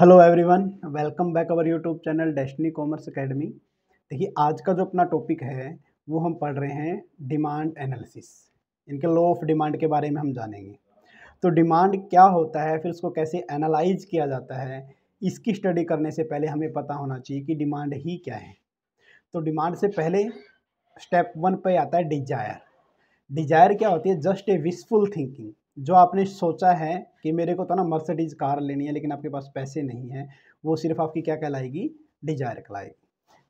hello everyone welcome back our YouTube channel Destiny Commerce Academy देखिए आज का जो अपना टॉपिक है वो हम पढ़ रहे हैं डिमांड एनालिसिस इनके लॉ ऑफ डिमांड के बारे में हम जानेंगे तो डिमांड क्या होता है फिर उसको कैसे एनालाइज किया जाता है इसकी स्टडी करने से पहले हमें पता होना चाहिए कि डिमांड ही क्या है तो डिमांड से पहले स्टेप वन पे आता है डिजायर डिजायर क्या होती है जस्ट ए विशफुल थिंकिंग जो आपने सोचा है कि मेरे को तो ना मर्सिडीज कार लेनी है लेकिन आपके पास पैसे नहीं हैं वो सिर्फ आपकी क्या कहलाएगी डिजायर कहलाएगी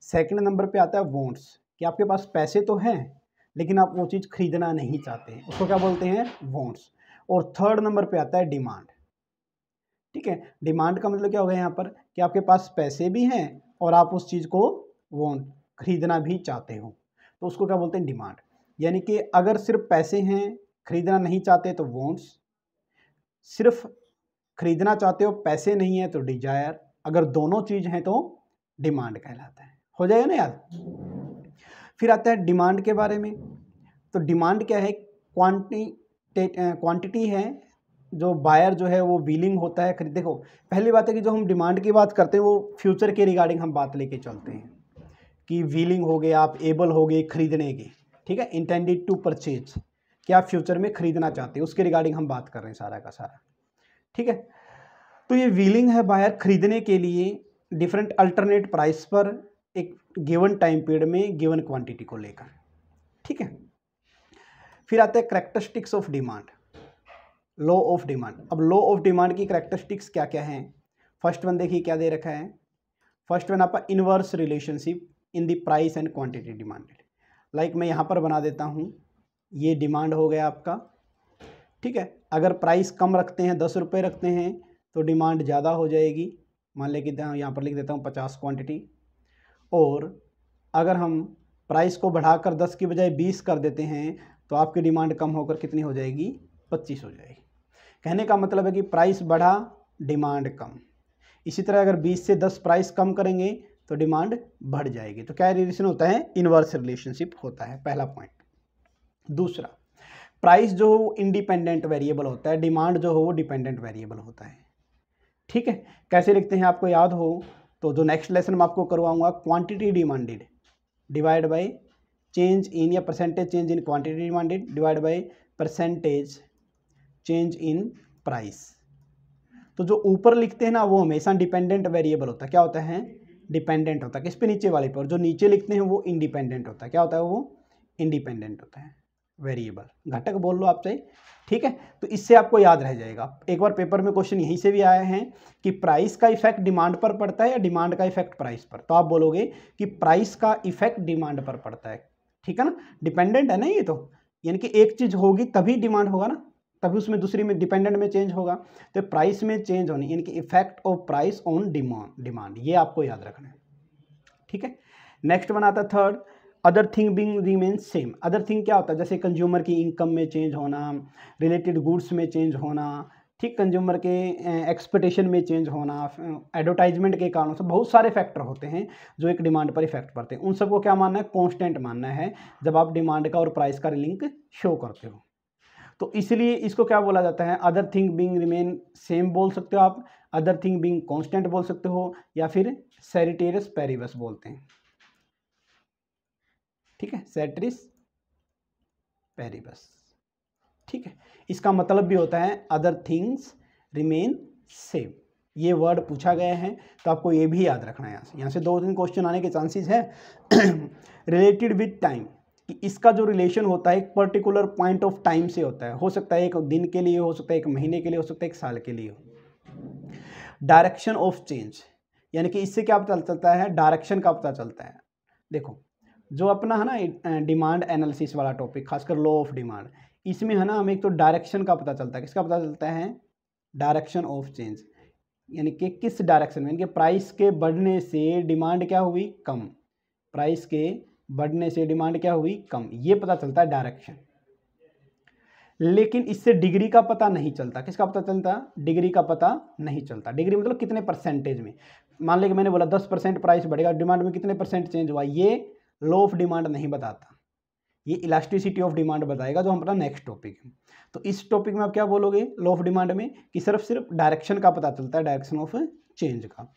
सेकंड नंबर पे आता है वोंट्स कि आपके पास पैसे तो हैं लेकिन आप वो चीज़ खरीदना नहीं चाहते उसको क्या बोलते हैं वोंट्स और थर्ड नंबर पे आता है डिमांड ठीक है डिमांड का मतलब क्या हो गया यहाँ पर कि आपके पास पैसे भी हैं और आप उस चीज़ को वोंट खरीदना भी चाहते हो तो उसको क्या बोलते हैं डिमांड यानी कि अगर सिर्फ पैसे हैं खरीदना नहीं चाहते तो वोंट्स सिर्फ खरीदना चाहते हो पैसे नहीं है तो डिजायर अगर दोनों चीज़ हैं तो डिमांड कहलाता है हो जाएगा ना यार फिर आता है डिमांड के बारे में तो डिमांड क्या है क्वांटिटी क्वांटिटी है जो बायर जो है वो विलिंग होता है खरीद देखो पहली बात है कि जो हम डिमांड की बात करते हैं वो फ्यूचर के रिगार्डिंग हम बात लेके चलते हैं कि विलिंग हो गए आप एबल हो गए खरीदने के ठीक है इंटेंडेड टू परचेज कि आप फ्यूचर में खरीदना चाहते हैं उसके रिगार्डिंग हम बात कर रहे हैं सारा का सारा ठीक है तो ये व्हीलिंग है बायर खरीदने के लिए डिफरेंट अल्टरनेट प्राइस पर एक गिवन टाइम पीरियड में गिवन क्वांटिटी को लेकर ठीक है फिर आता है characteristics of demand law of demand अब लॉ ऑफ डिमांड की करेक्टरिस्टिक्स क्या क्या हैं फर्स्ट वन देखिए क्या दे रखा है फर्स्ट वन आपका inverse relationship in the price and quantity demanded like मैं यहाँ पर बना देता हूँ ये डिमांड हो गया आपका ठीक है अगर प्राइस कम रखते हैं दस रुपये रखते हैं तो डिमांड ज़्यादा हो जाएगी मान ले कि यहाँ पर लिख देता हूँ पचास क्वांटिटी और अगर हम प्राइस को बढ़ाकर दस की बजाय बीस कर देते हैं तो आपकी डिमांड कम होकर कितनी हो जाएगी पच्चीस हो जाएगी कहने का मतलब है कि प्राइस बढ़ा डिमांड कम इसी तरह अगर बीस से दस प्राइस कम करेंगे तो डिमांड बढ़ जाएगी तो क्या रिलेशन होता है इन्वर्स रिलेशनशिप होता है पहला पॉइंट दूसरा प्राइस जो हो वो इंडिपेंडेंट वेरिएबल होता है डिमांड जो हो वो डिपेंडेंट वेरिएबल होता है ठीक है कैसे लिखते हैं आपको याद हो तो जो नेक्स्ट लेसन मैं आपको करवाऊंगा quantity demanded divide by change in या percentage change in quantity demanded divide by percentage change in price तो जो ऊपर लिखते हैं ना वो हमेशा डिपेंडेंट वेरिएबल होता है क्या होता है डिपेंडेंट होता है किस पे नीचे वाले पर जो नीचे लिखते हैं वो इंडिपेंडेंट होता है क्या होता है वो इंडिपेंडेंट होता है वेरिएबल घटक बोल लो आप सही ठीक है तो इससे आपको याद रह जाएगा एक बार पेपर में क्वेश्चन यहीं से भी आए हैं कि प्राइस का इफेक्ट डिमांड पर पड़ता है या डिमांड का इफेक्ट प्राइस पर तो आप बोलोगे कि प्राइस का इफेक्ट डिमांड पर पड़ता है ठीक है ना डिपेंडेंट है ना ये तो यानी कि एक चीज़ होगी तभी डिमांड होगा ना तभी उसमें दूसरी में डिपेंडेंट में चेंज होगा तो प्राइस में चेंज होनी यानी कि effect of price on demand demand ये आपको याद रखना है ठीक है नेक्स्ट बनाता third other thing being remain same other thing क्या होता है जैसे कंज्यूमर की इनकम में चेंज होना रिलेटेड गुड्स में चेंज होना ठीक कंज्यूमर के एक्सपेक्टेशन में चेंज होना एडवर्टाइजमेंट के कारणों से बहुत सारे फैक्टर होते हैं जो एक डिमांड पर इफेक्ट पड़ते हैं उन सबको क्या मानना है कॉन्स्टेंट मानना है जब आप डिमांड का और प्राइस का लिंक शो करते हो तो इसलिए इसको क्या बोला जाता है other thing being remain same बोल सकते हो आप अदर थिंग बिंग कॉन्स्टेंट बोल सकते हो या फिर सेरिटेरियस पेरिवस बोलते हैं ठीक है सेट्रिस पेरिबस ठीक है इसका मतलब भी होता है अदर थिंग्स रिमेन सेम ये वर्ड पूछा गया है तो आपको ये भी याद रखना है यहाँ से यहाँ से दो तीन क्वेश्चन आने के चांसेस है रिलेटेड विद टाइम कि इसका जो रिलेशन होता है एक पर्टिकुलर पॉइंट ऑफ टाइम से होता है हो सकता है एक दिन के लिए हो सकता है एक महीने के लिए हो सकता है एक साल के लिए डायरेक्शन ऑफ चेंज यानी कि इससे क्या पता चलता है डायरेक्शन का पता चलता है देखो जो अपना है ना डिमांड एनालिसिस वाला टॉपिक खासकर लॉ ऑफ डिमांड इसमें है ना हमें एक तो डायरेक्शन का पता चलता है किसका पता चलता है डायरेक्शन ऑफ चेंज यानी कि किस डायरेक्शन में यानी कि प्राइस के बढ़ने से डिमांड क्या हुई कम प्राइस के बढ़ने से डिमांड क्या हुई कम ये पता चलता है डायरेक्शन लेकिन इससे डिग्री का पता नहीं चलता किसका पता चलता डिग्री का पता नहीं चलता डिग्री मतलब कितने परसेंटेज में मान लें कि मैंने बोला दस परसेंट प्राइस बढ़ेगा डिमांड में कितने परसेंट चेंज हुआ ये लॉ ऑफ डिमांड नहीं बताता ये इलास्टिसिटी ऑफ डिमांड बताएगा जो हमारा नेक्स्ट टॉपिक है तो इस टॉपिक में आप क्या बोलोगे लॉ ऑफ डिमांड में कि सिर्फ सिर्फ डायरेक्शन का पता चलता है डायरेक्शन ऑफ चेंज का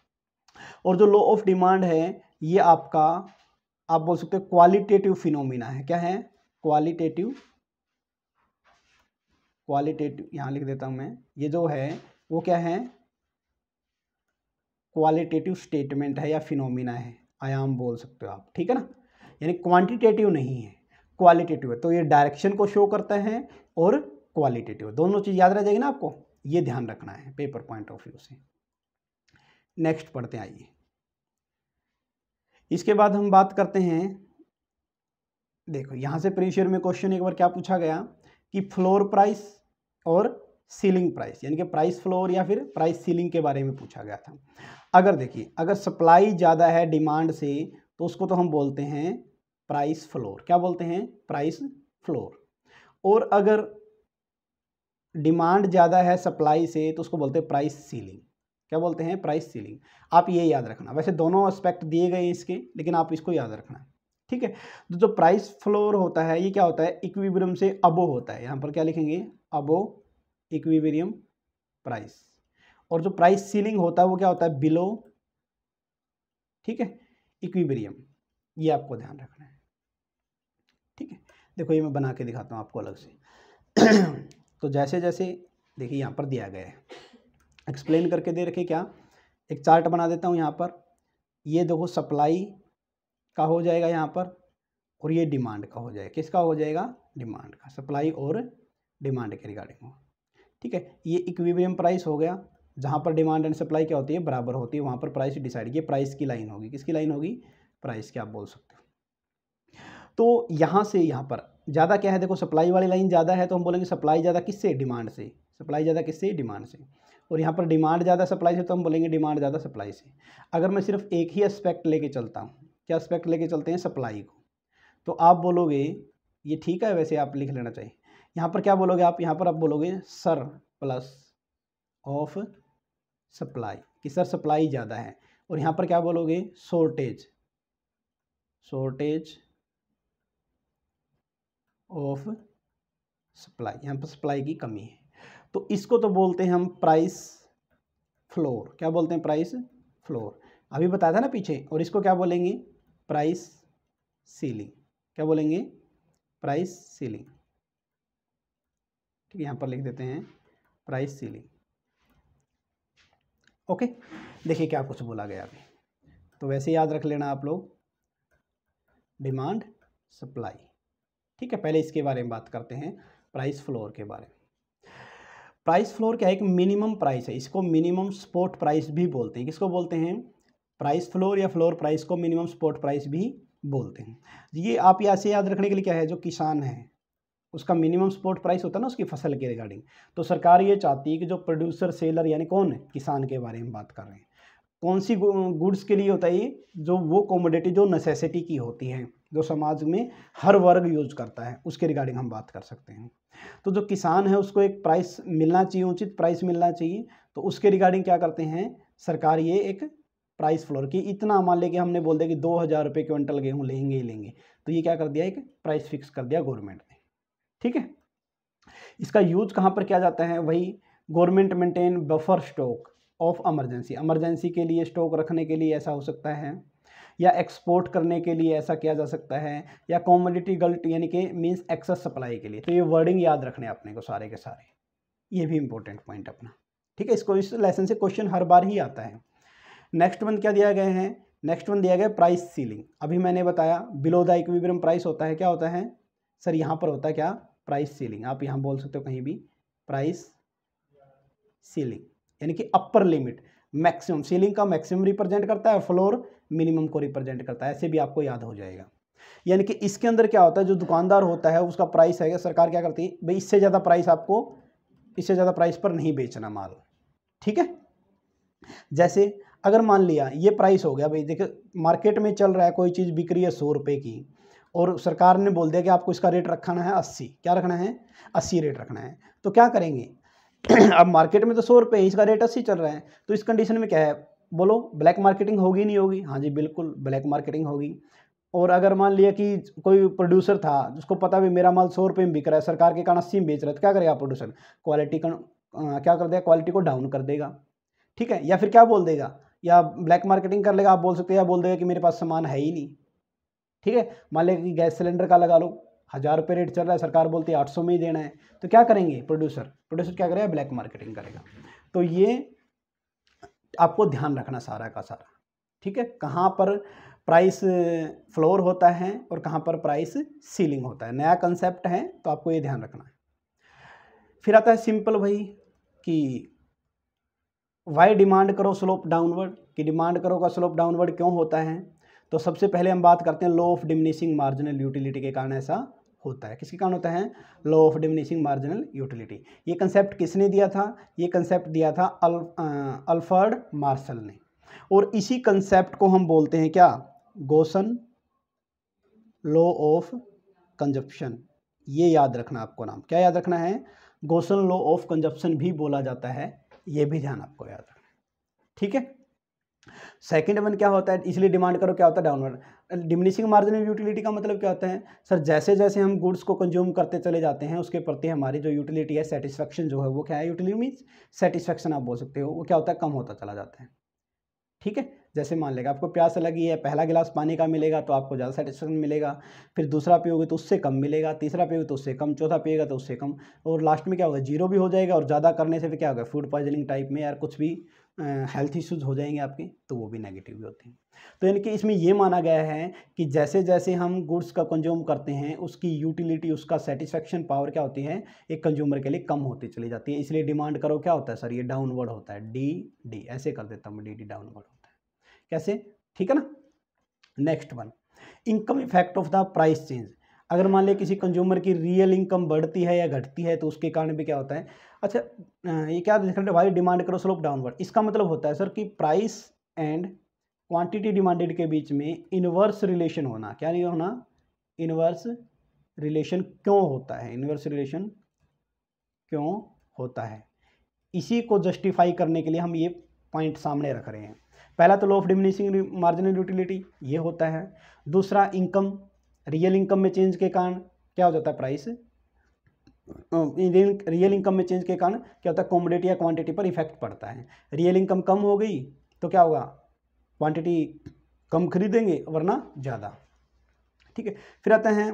और जो लॉ ऑफ डिमांड है ये आपका आप बोल सकते हो क्वालिटेटिव फिनोमिना है क्या है क्वालिटेटिव क्वालिटेटिव यहां लिख देता हूं मैं ये जो है वो क्या है क्वालिटेटिव स्टेटमेंट है या फिनोमिना है आयाम बोल सकते हो आप ठीक है ना यानी क्वांटिटेटिव नहीं है क्वालिटेटिव है तो ये डायरेक्शन को शो करते हैं और क्वालिटेटिव दोनों चीज़ याद रह जाएगी ना आपको ये ध्यान रखना है पेपर पॉइंट ऑफ व्यू से नेक्स्ट पढ़ते आइए इसके बाद हम बात करते हैं देखो यहाँ से प्रेशर में क्वेश्चन एक बार क्या पूछा गया कि फ्लोर प्राइस और सीलिंग प्राइस यानी कि प्राइस फ्लोर या फिर प्राइस सीलिंग के बारे में पूछा गया था अगर देखिए अगर सप्लाई ज़्यादा है डिमांड से तो उसको तो हम बोलते हैं प्राइस फ्लोर क्या बोलते हैं प्राइस फ्लोर और अगर डिमांड ज़्यादा है सप्लाई से तो उसको बोलते हैं प्राइस सीलिंग क्या बोलते हैं प्राइस सीलिंग आप ये याद रखना वैसे दोनों एस्पेक्ट दिए गए हैं इसके लेकिन आप इसको याद रखना ठीक है तो जो प्राइस फ्लोर होता है ये क्या होता है इक्विबरियम से अबो होता है यहाँ पर क्या लिखेंगे अबो इक्विबरियम प्राइस और जो प्राइस सीलिंग होता है वो क्या होता है बिलो ठीक है इक्विबरियम ये आपको ध्यान रखना है ठीक है देखो ये मैं बना के दिखाता हूँ आपको अलग से तो जैसे जैसे देखिए यहाँ पर दिया गया है एक्सप्लेन करके दे रखे क्या एक चार्ट बना देता हूँ यहाँ पर ये देखो सप्लाई का हो जाएगा यहाँ पर और ये डिमांड का हो जाएगा किसका हो जाएगा डिमांड का सप्लाई और डिमांड के रिगार्डिंग हो ठीक है ये इक्विबियम प्राइस हो गया जहाँ पर डिमांड एंड सप्लाई क्या होती है बराबर होती है वहाँ पर प्राइस डिसाइड किए प्राइस की लाइन होगी किसकी लाइन होगी प्राइस की आप बोल सकते तो यहाँ से यहाँ पर ज़्यादा क्या है देखो सप्लाई वाली लाइन ज़्यादा है तो हम बोलेंगे सप्लाई ज़्यादा किससे डिमांड से सप्लाई ज़्यादा किससे डिमांड से और यहाँ पर डिमांड ज़्यादा सप्लाई से तो हम बोलेंगे डिमांड ज़्यादा सप्लाई से अगर मैं सिर्फ एक ही एस्पेक्ट लेके चलता हूँ क्या एस्पेक्ट लेके चलते हैं सप्लाई को तो आप बोलोगे ये ठीक है वैसे आप लिख लेना चाहिए यहाँ पर क्या बोलोगे आप यहाँ पर आप बोलोगे सर प्लस ऑफ सप्लाई कि सर सप्लाई ज़्यादा है और यहाँ पर क्या बोलोगे शॉर्टेज शॉर्टेज ऑफ सप्लाई यहाँ पर सप्लाई की कमी है तो इसको तो बोलते हैं हम प्राइस फ्लोर क्या बोलते हैं प्राइस फ्लोर अभी बताया था ना पीछे और इसको क्या बोलेंगे प्राइस सीलिंग क्या बोलेंगे प्राइस सीलिंग ठीक है यहाँ पर लिख देते हैं प्राइस सीलिंग ओके देखिए क्या कुछ बोला गया अभी तो वैसे याद रख लेना आप लोग डिमांड सप्लाई ठीक है पहले इसके बारे में बात करते हैं प्राइस फ्लोर के बारे में प्राइस फ्लोर क्या है एक मिनिमम प्राइस है इसको मिनिमम स्पोर्ट प्राइस भी बोलते हैं किसको बोलते हैं प्राइस फ्लोर या फ्लोर प्राइस को मिनिमम स्पोर्ट प्राइस भी बोलते हैं ये आप यहाँ से याद रखने के लिए क्या है जो किसान है उसका मिनिमम स्पोर्ट प्राइस होता है ना उसकी फसल के रिगार्डिंग तो सरकार ये चाहती है कि जो प्रोड्यूसर सेलर यानी कौन है किसान के बारे में बात कर रहे हैं कौन सी गुड्स के लिए होता है ये जो वो कॉमोडिटी जो नेसेसिटी की होती है जो समाज में हर वर्ग यूज करता है उसके रिगार्डिंग हम बात कर सकते हैं तो जो किसान है उसको एक प्राइस मिलना चाहिए उचित प्राइस मिलना चाहिए तो उसके रिगार्डिंग क्या करते हैं सरकार ये एक प्राइस फ्लोर की इतना मान लेके हमने बोल दिया कि दो हज़ार रुपये क्विंटल गेहूँ लेंगे ही लेंगे तो ये क्या कर दिया एक प्राइस फिक्स कर दिया गवर्नमेंट ने ठीक है इसका यूज कहाँ पर किया जाता है वही government maintain buffer stock of emergency emergency के लिए स्टॉक रखने के लिए ऐसा हो सकता है या एक्सपोर्ट करने के लिए ऐसा किया जा सकता है या कॉमोडिटी गल्ट यानी कि मीन्स एक्सेस सप्लाई के लिए तो ये वर्डिंग याद रखने अपने को सारे के सारे ये भी इंपॉर्टेंट पॉइंट अपना ठीक है इसको इस लेसन से क्वेश्चन हर बार ही आता है नेक्स्ट वन क्या दिया गया है नेक्स्ट वन दिया गया प्राइस सीलिंग अभी मैंने बताया बिलो द इक्विब्रियम प्राइस होता है क्या होता है सर यहाँ पर होता है क्या प्राइस सीलिंग आप यहाँ बोल सकते हो कहीं भी प्राइस सीलिंग यानी कि अपर लिमिट मैक्सिमम सीलिंग का मैक्सिमम रिप्रेजेंट करता है फ्लोर मिनिमम को रिप्रेजेंट करता है ऐसे भी आपको याद हो जाएगा यानी कि इसके अंदर क्या होता है जो दुकानदार होता है उसका प्राइस है सरकार क्या करती है भाई इससे ज़्यादा प्राइस आपको इससे ज़्यादा प्राइस पर नहीं बेचना माल ठीक है जैसे अगर मान लिया ये प्राइस हो गया भाई देखिए मार्केट में चल रहा है कोई चीज़ बिक्री है सौ रुपये की और सरकार ने बोल दिया कि आपको इसका रेट रखना है अस्सी क्या रखना है अस्सी रेट रखना है तो क्या करेंगे अब मार्केट में तो सौ रुपये इसका रेट अस्सी चल रहा है तो इस कंडीशन में क्या है बोलो ब्लैक मार्केटिंग होगी नहीं होगी हाँ जी बिल्कुल ब्लैक मार्केटिंग होगी और अगर मान लिया कि कोई प्रोड्यूसर था जिसको पता भी मेरा माल सौ रुपये में बिक रहा है सरकार के कारण अस्सी में बेच रहा है तो क्या करेगा प्रोड्यूसर क्वालिटी का क्या कर देगा क्वालिटी को डाउन कर देगा ठीक है या फिर क्या बोल देगा या ब्लैक मार्केटिंग कर लेगा आप बोल सकते हैं या बोल देगा कि मेरे पास सामान है ही नहीं ठीक है मान लिया कि गैस सिलेंडर का लगा लो हज़ार रुपये रेट चल रहा है सरकार बोलती है आठ सौ में ही देना है तो क्या करेंगे प्रोड्यूसर प्रोड्यूसर क्या करेगा ब्लैक मार्केटिंग करेगा तो ये आपको ध्यान रखना सारा का सारा ठीक है कहाँ पर प्राइस फ्लोर होता है और कहाँ पर प्राइस सीलिंग होता है नया कंसेप्ट है तो आपको ये ध्यान रखना है फिर आता है सिंपल भाई कि why demand curve slope downward कि डिमांड करो का स्लोप डाउनवर्ड क्यों होता है तो सबसे पहले हम बात करते हैं law of diminishing marginal utility के कारण ऐसा होता है किसके कारण होता है law of diminishing marginal utility ये कंसेप्ट किसने दिया था ये कंसेप्ट दिया था अल अल्फर्ड मार्शल ने और इसी कंसेप्ट को हम बोलते हैं क्या गोसन लॉ ऑफ कंजप्शन ये याद रखना आपको नाम क्या याद रखना है गोसन लॉ ऑफ कंजप्शन भी बोला जाता है ये भी ध्यान आपको याद रखना ठीक है सेकेंड वन क्या होता है इसलिए डिमांड करो क्या होता है डाउनवर्ड डिमिनिशिंग ऑफ यूटिलिटी का मतलब क्या होता है सर जैसे जैसे हम गुड्स को कंज्यूम करते चले जाते हैं उसके प्रति हमारी जो यूटिलिटी है सेटिस्फेक्शन जो है वो क्या है यूटिलिटी मीन्स सेटिस्फेक्शन आप बोल सकते हो वो क्या होता है कम होता चला जाता है ठीक है जैसे मान लेगा आपको प्यास लगी है पहला गिलास पानी का मिलेगा तो आपको ज़्यादा सेटिस्फेक्शन मिलेगा फिर दूसरा पियोगे तो उससे कम मिलेगा तीसरा पियोगे तो उससे कम चौथा पिएगा तो उससे कम और लास्ट में क्या होगा जीरो भी हो जाएगा और ज़्यादा करने से भी क्या होगा फूड पॉइजनिंग टाइप में यार कुछ भी हेल्थ इश्यूज हो जाएंगे आपके तो वो भी नेगेटिव होते हैं तो यानी कि इसमें ये माना गया है कि जैसे जैसे हम गुड्स का कंज्यूम करते हैं उसकी यूटिलिटी उसका सेटिस्फेक्शन पावर क्या होती है एक कंज्यूमर के लिए कम होती चली जाती है इसलिए डिमांड करो क्या होता है सर ये डाउनवर्ड होता है डी डी ऐसे कर देता हूँ डी डी डाउनवर्ड होता है कैसे ठीक है ना next one income effect of the price change अगर मान लें किसी कंज्यूमर की रियल इनकम बढ़ती है या घटती है तो उसके कारण भी क्या होता है अच्छा ये क्या देख रहे हैं डिमांड करो स्लोप डाउनवर्ड इसका मतलब होता है सर कि प्राइस एंड क्वांटिटी डिमांडेड के बीच में इन्वर्स रिलेशन होना क्या नहीं होना इन्वर्स रिलेशन क्यों होता है इन्वर्स रिलेशन क्यों होता है इसी को जस्टिफाई करने के लिए हम ये पॉइंट सामने रख रहे हैं पहला तो law of diminishing marginal utility ये होता है दूसरा इनकम रियल इनकम में चेंज के कारण क्या हो जाता है प्राइस रियल इनकम में चेंज के कारण क्या होता है कॉमोडिटी या क्वांटिटी पर इफेक्ट पड़ता है रियल इनकम कम हो गई तो क्या होगा क्वांटिटी कम खरीदेंगे वरना ज़्यादा ठीक है फिर आते हैं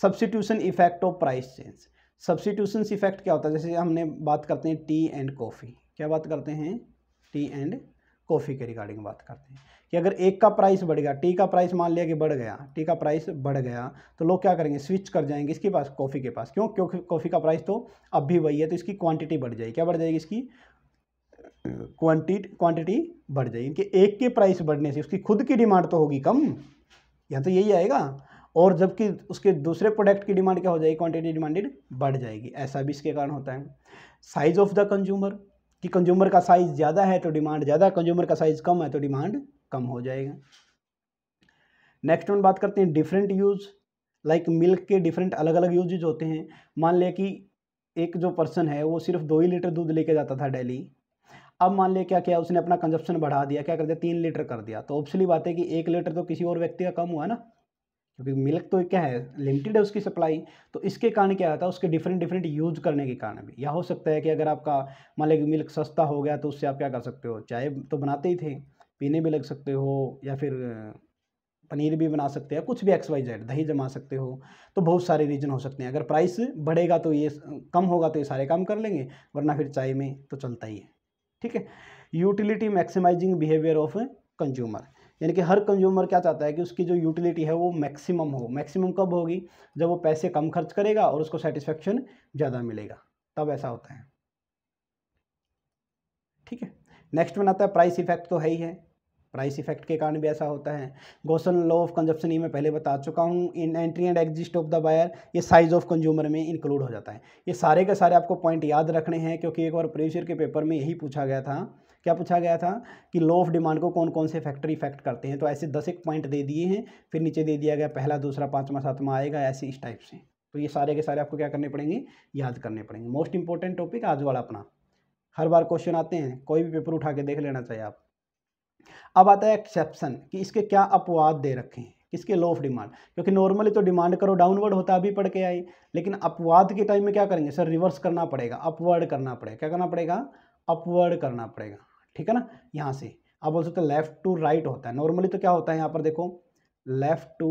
substitution effect of price change substitution effect क्या होता है जैसे हमने बात करते हैं टी एंड कॉफ़ी क्या बात करते हैं टी एंड कॉफ़ी के रिगार्डिंग बात करते हैं कि अगर एक का प्राइस बढ़ गया टी का प्राइस मान लिया कि बढ़ गया टी का प्राइस बढ़ गया तो लोग क्या करेंगे स्विच कर जाएंगे इसके पास कॉफ़ी के पास क्यों क्योंकि कॉफ़ी का प्राइस तो अब भी वही है तो इसकी क्वांटिटी बढ़ जाएगी क्या बढ़ जाएगी इसकी क्वांटिटी क्वांटिटी बढ़ जाएगी इनके एक के प्राइस बढ़ने से उसकी खुद की डिमांड तो होगी कम यहाँ तो यही आएगा और जबकि उसके दूसरे प्रोडक्ट की डिमांड क्या हो जाएगी क्वान्टिटी डिमांडेड बढ़ जाएगी ऐसा भी इसके कारण होता है साइज़ ऑफ द कंज्यूमर कि कंज्यूमर का साइज़ ज़्यादा है तो डिमांड ज़्यादा कंज्यूमर का साइज़ कम है तो डिमांड कम हो जाएगा नेक्स्ट में बात करते हैं डिफरेंट यूज़ लाइक मिल्क के डिफरेंट अलग अलग यूज होते हैं मान लिया कि एक जो पर्सन है वो सिर्फ दो ही लीटर दूध लेके जाता था डेली अब मान लिया क्या क्या उसने अपना कंजप्शन बढ़ा दिया क्या कर दिया तीन लीटर कर दिया तो ऑब्सली बात है कि एक लीटर तो किसी और व्यक्ति का कम हुआ ना क्योंकि मिल्क तो क्या है लिमिटेड है उसकी सप्लाई तो इसके कारण क्या आता है उसके डिफरेंट डिफरेंट यूज करने के कारण भी यह हो सकता है कि अगर आपका मान लिया मिल्क सस्ता हो गया तो उससे आप क्या कर सकते हो चाय तो बनाते ही थे पीने भी लग सकते हो या फिर पनीर भी बना सकते हैं कुछ भी एक्स वाई जेड दही जमा सकते हो तो बहुत सारे रीजन हो सकते हैं अगर प्राइस बढ़ेगा तो ये कम होगा तो ये सारे काम कर लेंगे वरना फिर चाय में तो चलता ही है ठीक है utility maximising behaviour of consumer यानी कि हर कंज्यूमर क्या चाहता है कि उसकी जो यूटिलिटी है वो मैक्सिमम हो मैक्सिमम कब होगी जब वो पैसे कम खर्च करेगा और उसको सेटिस्फेक्शन ज़्यादा मिलेगा तब ऐसा होता है ठीक है नेक्स्ट बनाता है प्राइस इफेक्ट तो है ही है प्राइस इफेक्ट के कारण भी ऐसा होता है गोसन लॉ ऑफ कंजप्शन ये मैं पहले बता चुका हूँ in entry and exist of the buyer ये साइज ऑफ कंज्यूमर में इंक्लूड हो जाता है ये सारे के सारे आपको पॉइंट याद रखने हैं क्योंकि एक बार प्रेशर के पेपर में यही पूछा गया था क्या पूछा गया था कि लॉ ऑफ डिमांड को कौन कौन से फैक्टर इफेक्ट करते हैं तो ऐसे दस एक पॉइंट दे दिए हैं फिर नीचे दे दिया गया पहला दूसरा पाँचवा सातवा आएगा ऐसे इस टाइप से तो ये सारे के सारे आपको क्या करने पड़ेंगे याद करने पड़ेंगे मोस्ट इंपॉर्टेंट टॉपिक आज वाला अपना हर बार क्वेश्चन आते हैं कोई भी पेपर उठा के देख लेना चाहिए आप अब आता है एक्सेप्शन कि इसके क्या अपवाद दे रखे हैं किसके लो ऑफ डिमांड क्योंकि नॉर्मली तो डिमांड करो डाउनवर्ड होता है अभी पढ़ के आए लेकिन अपवाद के टाइम में क्या करेंगे सर रिवर्स करना पड़ेगा अपवर्ड करना पड़ेगा क्या करना पड़ेगा अपवर्ड करना पड़ेगा ठीक है ना यहाँ से आप बोल सकते लेफ्ट टू राइट होता है नॉर्मली तो क्या होता है यहाँ पर देखो लेफ्ट टू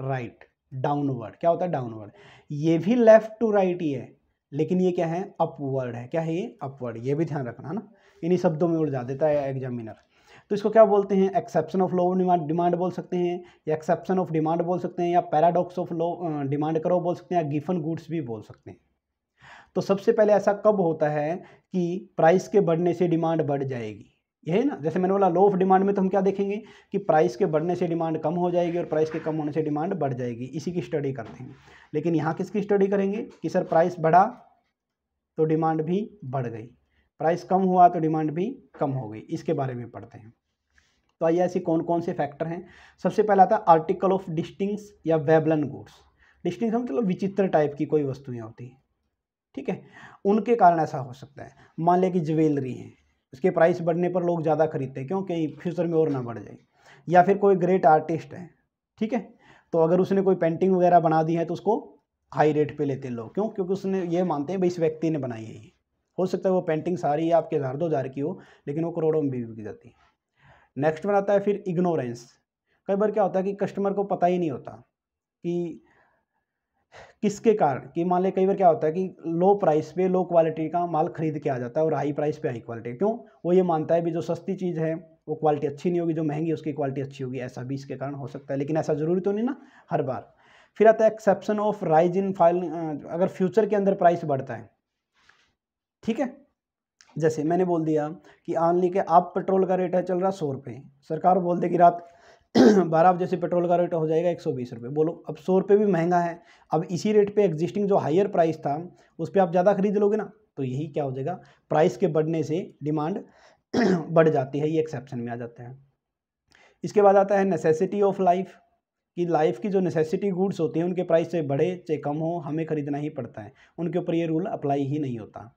राइट डाउनवर्ड क्या होता है डाउनवर्ड ये भी लेफ्ट टू राइट ही है लेकिन ये क्या है अपवर्ड है क्या है ये अपवर्ड ये भी ध्यान रखना है ना इन्हीं शब्दों में उड़ जा देता है एग्जामिनर तो इसको क्या बोलते हैं एक्सेप्शन ऑफ लो डिमांड बोल सकते हैं या एक्सेप्शन ऑफ डिमांड बोल सकते हैं या पैराडॉक्स ऑफ लो डिमांड करो बोल सकते हैं या गिफन गुड्स भी बोल सकते हैं तो सबसे पहले ऐसा कब होता है कि प्राइस के बढ़ने से डिमांड बढ़ जाएगी यही ना जैसे मैंने बोला लो ऑफ डिमांड में तो हम क्या देखेंगे कि प्राइस के बढ़ने से डिमांड कम हो जाएगी और प्राइस के कम होने से डिमांड बढ़ जाएगी इसी की स्टडी करते हैं लेकिन यहाँ किसकी स्टडी करेंगे कि सर प्राइस बढ़ा तो डिमांड भी बढ़ गई प्राइस कम हुआ तो डिमांड भी कम हो गई इसके बारे में पढ़ते हैं तो आइए ऐसे कौन कौन से फैक्टर हैं सबसे पहला आता है आर्टिकल ऑफ डिस्टिंग्स या वेबलन गुड्स डिस्टिंग्स मतलब विचित्र टाइप की कोई वस्तुएँ होती हैं ठीक है उनके कारण ऐसा हो सकता है मान लिया कि ज्वेलरी है उसके प्राइस बढ़ने पर लोग ज़्यादा खरीदते हैं क्योंकि फ्यूचर में और ना बढ़ जाए या फिर कोई ग्रेट आर्टिस्ट है ठीक है तो अगर उसने कोई पेंटिंग वगैरह बना दी है तो उसको हाई रेट पे लेते हैं लोग क्यों क्योंकि उसने ये मानते हैं भाई इस व्यक्ति ने बनाई है ये हो सकता है वो पेंटिंग सारी आपके हज़ार दो हज़ार की हो लेकिन वो करोड़ों में भी बिक जाती है नेक्स्ट आता है फिर इग्नोरेंस कई बार क्या होता है कि कस्टमर को पता ही नहीं होता कि किसके कारण कि मान लें कई बार क्या होता है कि लो प्राइस पे लो क्वालिटी का माल खरीद के आ जाता है और हाई प्राइस पे हाई क्वालिटी क्यों वो ये मानता है भी जो सस्ती चीज़ है वो क्वालिटी अच्छी नहीं होगी जो महंगी उसकी क्वालिटी अच्छी होगी ऐसा भी इसके कारण हो सकता है लेकिन ऐसा ज़रूरी तो नहीं ना हर बार फिर आता है exception of rise in file अगर फ्यूचर के अंदर प्राइस बढ़ता है ठीक है जैसे मैंने बोल दिया कि ली के आप पेट्रोल का रेट है चल रहा सौ रुपये सरकार बोल कि रात बारह बजे से पेट्रोल का रेट हो जाएगा एक सौ बीस रुपये बोलो अब सौ रुपये भी महंगा है अब इसी रेट पे एग्जिस्टिंग जो हायर प्राइस था उस पर आप ज़्यादा खरीद लोगे ना तो यही क्या हो जाएगा प्राइस के बढ़ने से डिमांड बढ़ जाती है ये एक्सेप्शन में आ जाते हैं इसके बाद आता है नेसेसिटी ऑफ लाइफ कि लाइफ की जो नेसेसिटी गुड्स होती हैं उनके प्राइस चाहे बढ़े चाहे कम हो हमें ख़रीदना ही पड़ता है उनके ऊपर ये रूल अप्लाई ही नहीं होता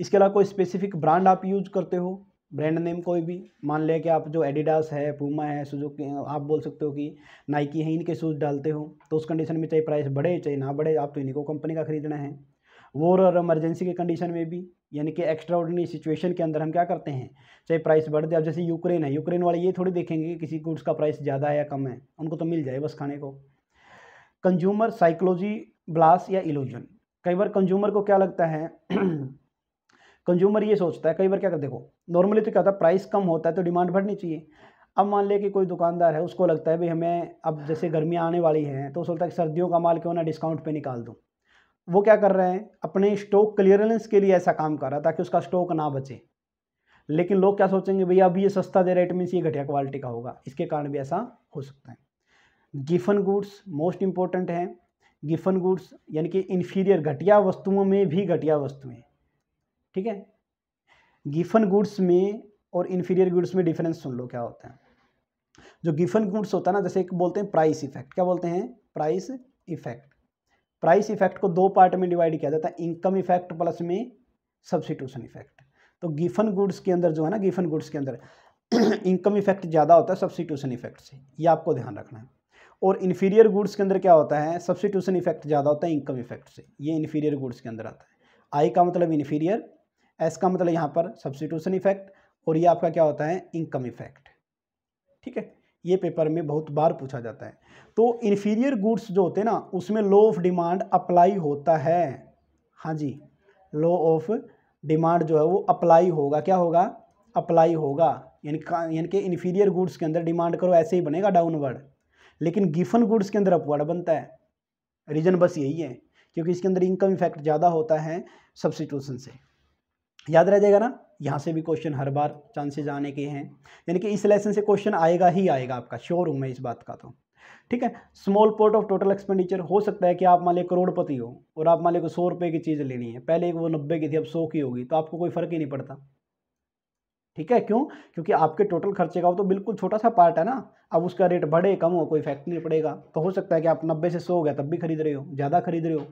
इसके अलावा कोई स्पेसिफिक ब्रांड आप यूज करते हो ब्रांड नेम कोई भी मान लिया कि आप जो एडिडास है पूमा है सुजुकी आप बोल सकते हो कि नाइकी है इनके शूज़ डालते हो तो उस कंडीशन में चाहे प्राइस बढ़े चाहे ना बढ़े आप तो इनको कंपनी का खरीदना है वोर और इमरजेंसी के कंडीशन में भी यानी कि एक्स्ट्रा ऑर्डनरी सिचुएशन के अंदर हम क्या करते हैं चाहे प्राइस बढ़ जाए अब जैसे यूक्रेन है यूक्रेन वाले ये थोड़ी देखेंगे कि किसी गुड्स का प्राइस ज़्यादा है या कम है उनको तो मिल जाए बस खाने को कंज्यूमर साइकोलॉजी ब्लास या इलोजन कई बार कंज्यूमर को क्या लगता है कंज्यूमर ये सोचता है कई बार क्या कर देखो नॉर्मली तो क्या होता है प्राइस कम होता है तो डिमांड बढ़नी चाहिए अब मान ले कि कोई दुकानदार है उसको लगता है भाई हमें अब जैसे गर्मियाँ आने वाली हैं तो सोचता है कि सर्दियों का माल क्यों ना डिस्काउंट पर निकाल दूँ वो क्या कर रहे हैं अपने स्टॉक क्लियरेंस के लिए ऐसा काम कर रहा है ताकि उसका स्टॉक ना बचे लेकिन लोग क्या सोचेंगे भैया अब ये सस्ता दे रहा है से ये घटिया क्वालिटी का होगा इसके कारण भी ऐसा हो सकता है गिफन गुड्स मोस्ट इम्पॉर्टेंट हैं गिफन गुड्स यानी कि इन्फीरियर घटिया वस्तुओं में भी घटिया वस्तुएं ठीक है गिफन गुड्स में और इन्फीरियर गुड्स में डिफरेंस सुन लो क्या होता है जो गिफन गुड्स होता है ना जैसे एक बोलते हैं प्राइस इफेक्ट क्या बोलते हैं प्राइस इफेक्ट प्राइस इफेक्ट को दो पार्ट में डिवाइड किया जाता है इनकम इफेक्ट प्लस में सब्सिट्यूशन इफेक्ट तो गिफन गुड्स के अंदर जो है ना गिफन गुड्स के अंदर इनकम इफेक्ट ज़्यादा होता है सब्सिट्यूशन इफेक्ट से ये आपको ध्यान रखना है और इन्फीरियर गुड्स के अंदर क्या होता है सब्सिट्यूशन इफेक्ट ज़्यादा होता है इनकम इफेक्ट से ये इन्फीरियर गुड्स के अंदर आता है आई का मतलब इन्फीरियर एस का मतलब यहाँ पर सब्सिट्यूशन इफेक्ट और ये आपका क्या होता है इनकम इफेक्ट ठीक है ये पेपर में बहुत बार पूछा जाता है तो इन्फीरियर गुड्स जो होते हैं ना उसमें लो ऑफ डिमांड अप्लाई होता है हाँ जी लो ऑफ डिमांड जो है वो अप्लाई होगा क्या होगा अप्लाई होगा यानी यानी कि इन्फीरियर गुड्स के अंदर डिमांड करो ऐसे ही बनेगा डाउनवर्ड लेकिन गिफन गुड्स के अंदर अपवर्ड बनता है रीज़न बस यही है क्योंकि इसके अंदर इनकम इफेक्ट ज़्यादा होता है सब्सिट्यूशन से याद रह जाएगा ना यहाँ से भी क्वेश्चन हर बार चांसेज आने के हैं यानी कि इस लेसन से क्वेश्चन आएगा ही आएगा आपका श्योर हूँ मैं इस बात का तो ठीक है small part of total expenditure हो सकता है कि आप मान करोड़पति हो और आप मान को सौ रुपये की चीज़ लेनी है पहले वो नब्बे की थी अब सौ की होगी तो आपको कोई फ़र्क ही नहीं पड़ता ठीक है क्यों क्योंकि आपके टोटल खर्चे का वो तो बिल्कुल छोटा सा पार्ट है ना अब उसका रेट बढ़े कम हो कोई फैक्ट नहीं पड़ेगा तो हो सकता है कि आप नब्बे से सौ हो गया तब भी खरीद रहे हो ज़्यादा खरीद रहे हो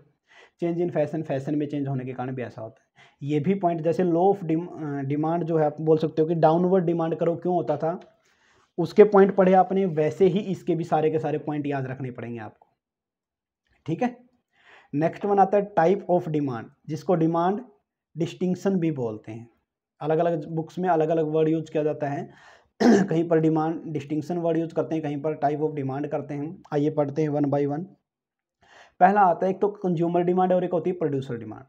चेंज इन फैशन फैशन में चेंज होने के कारण भी ऐसा होता है ये भी पॉइंट जैसे लो ऑफ डिमांड जो है आप बोल सकते हो कि डाउनवर्ड डिमांड करो क्यों होता था उसके पॉइंट पढ़े आपने वैसे ही इसके भी सारे के सारे पॉइंट याद रखने पड़ेंगे आपको ठीक है नेक्स्ट वन आता है टाइप ऑफ डिमांड जिसको डिमांड डिस्टिंक्शन भी बोलते हैं अलग अलग बुक्स में अलग अलग वर्ड यूज किया जाता है कहीं पर डिमांड डिस्टिंक्शन वर्ड यूज करते हैं कहीं पर टाइप ऑफ डिमांड करते हैं आइए पढ़ते हैं वन बाई वन पहला आता है एक तो कंज्यूमर डिमांड और एक होती है प्रोड्यूसर डिमांड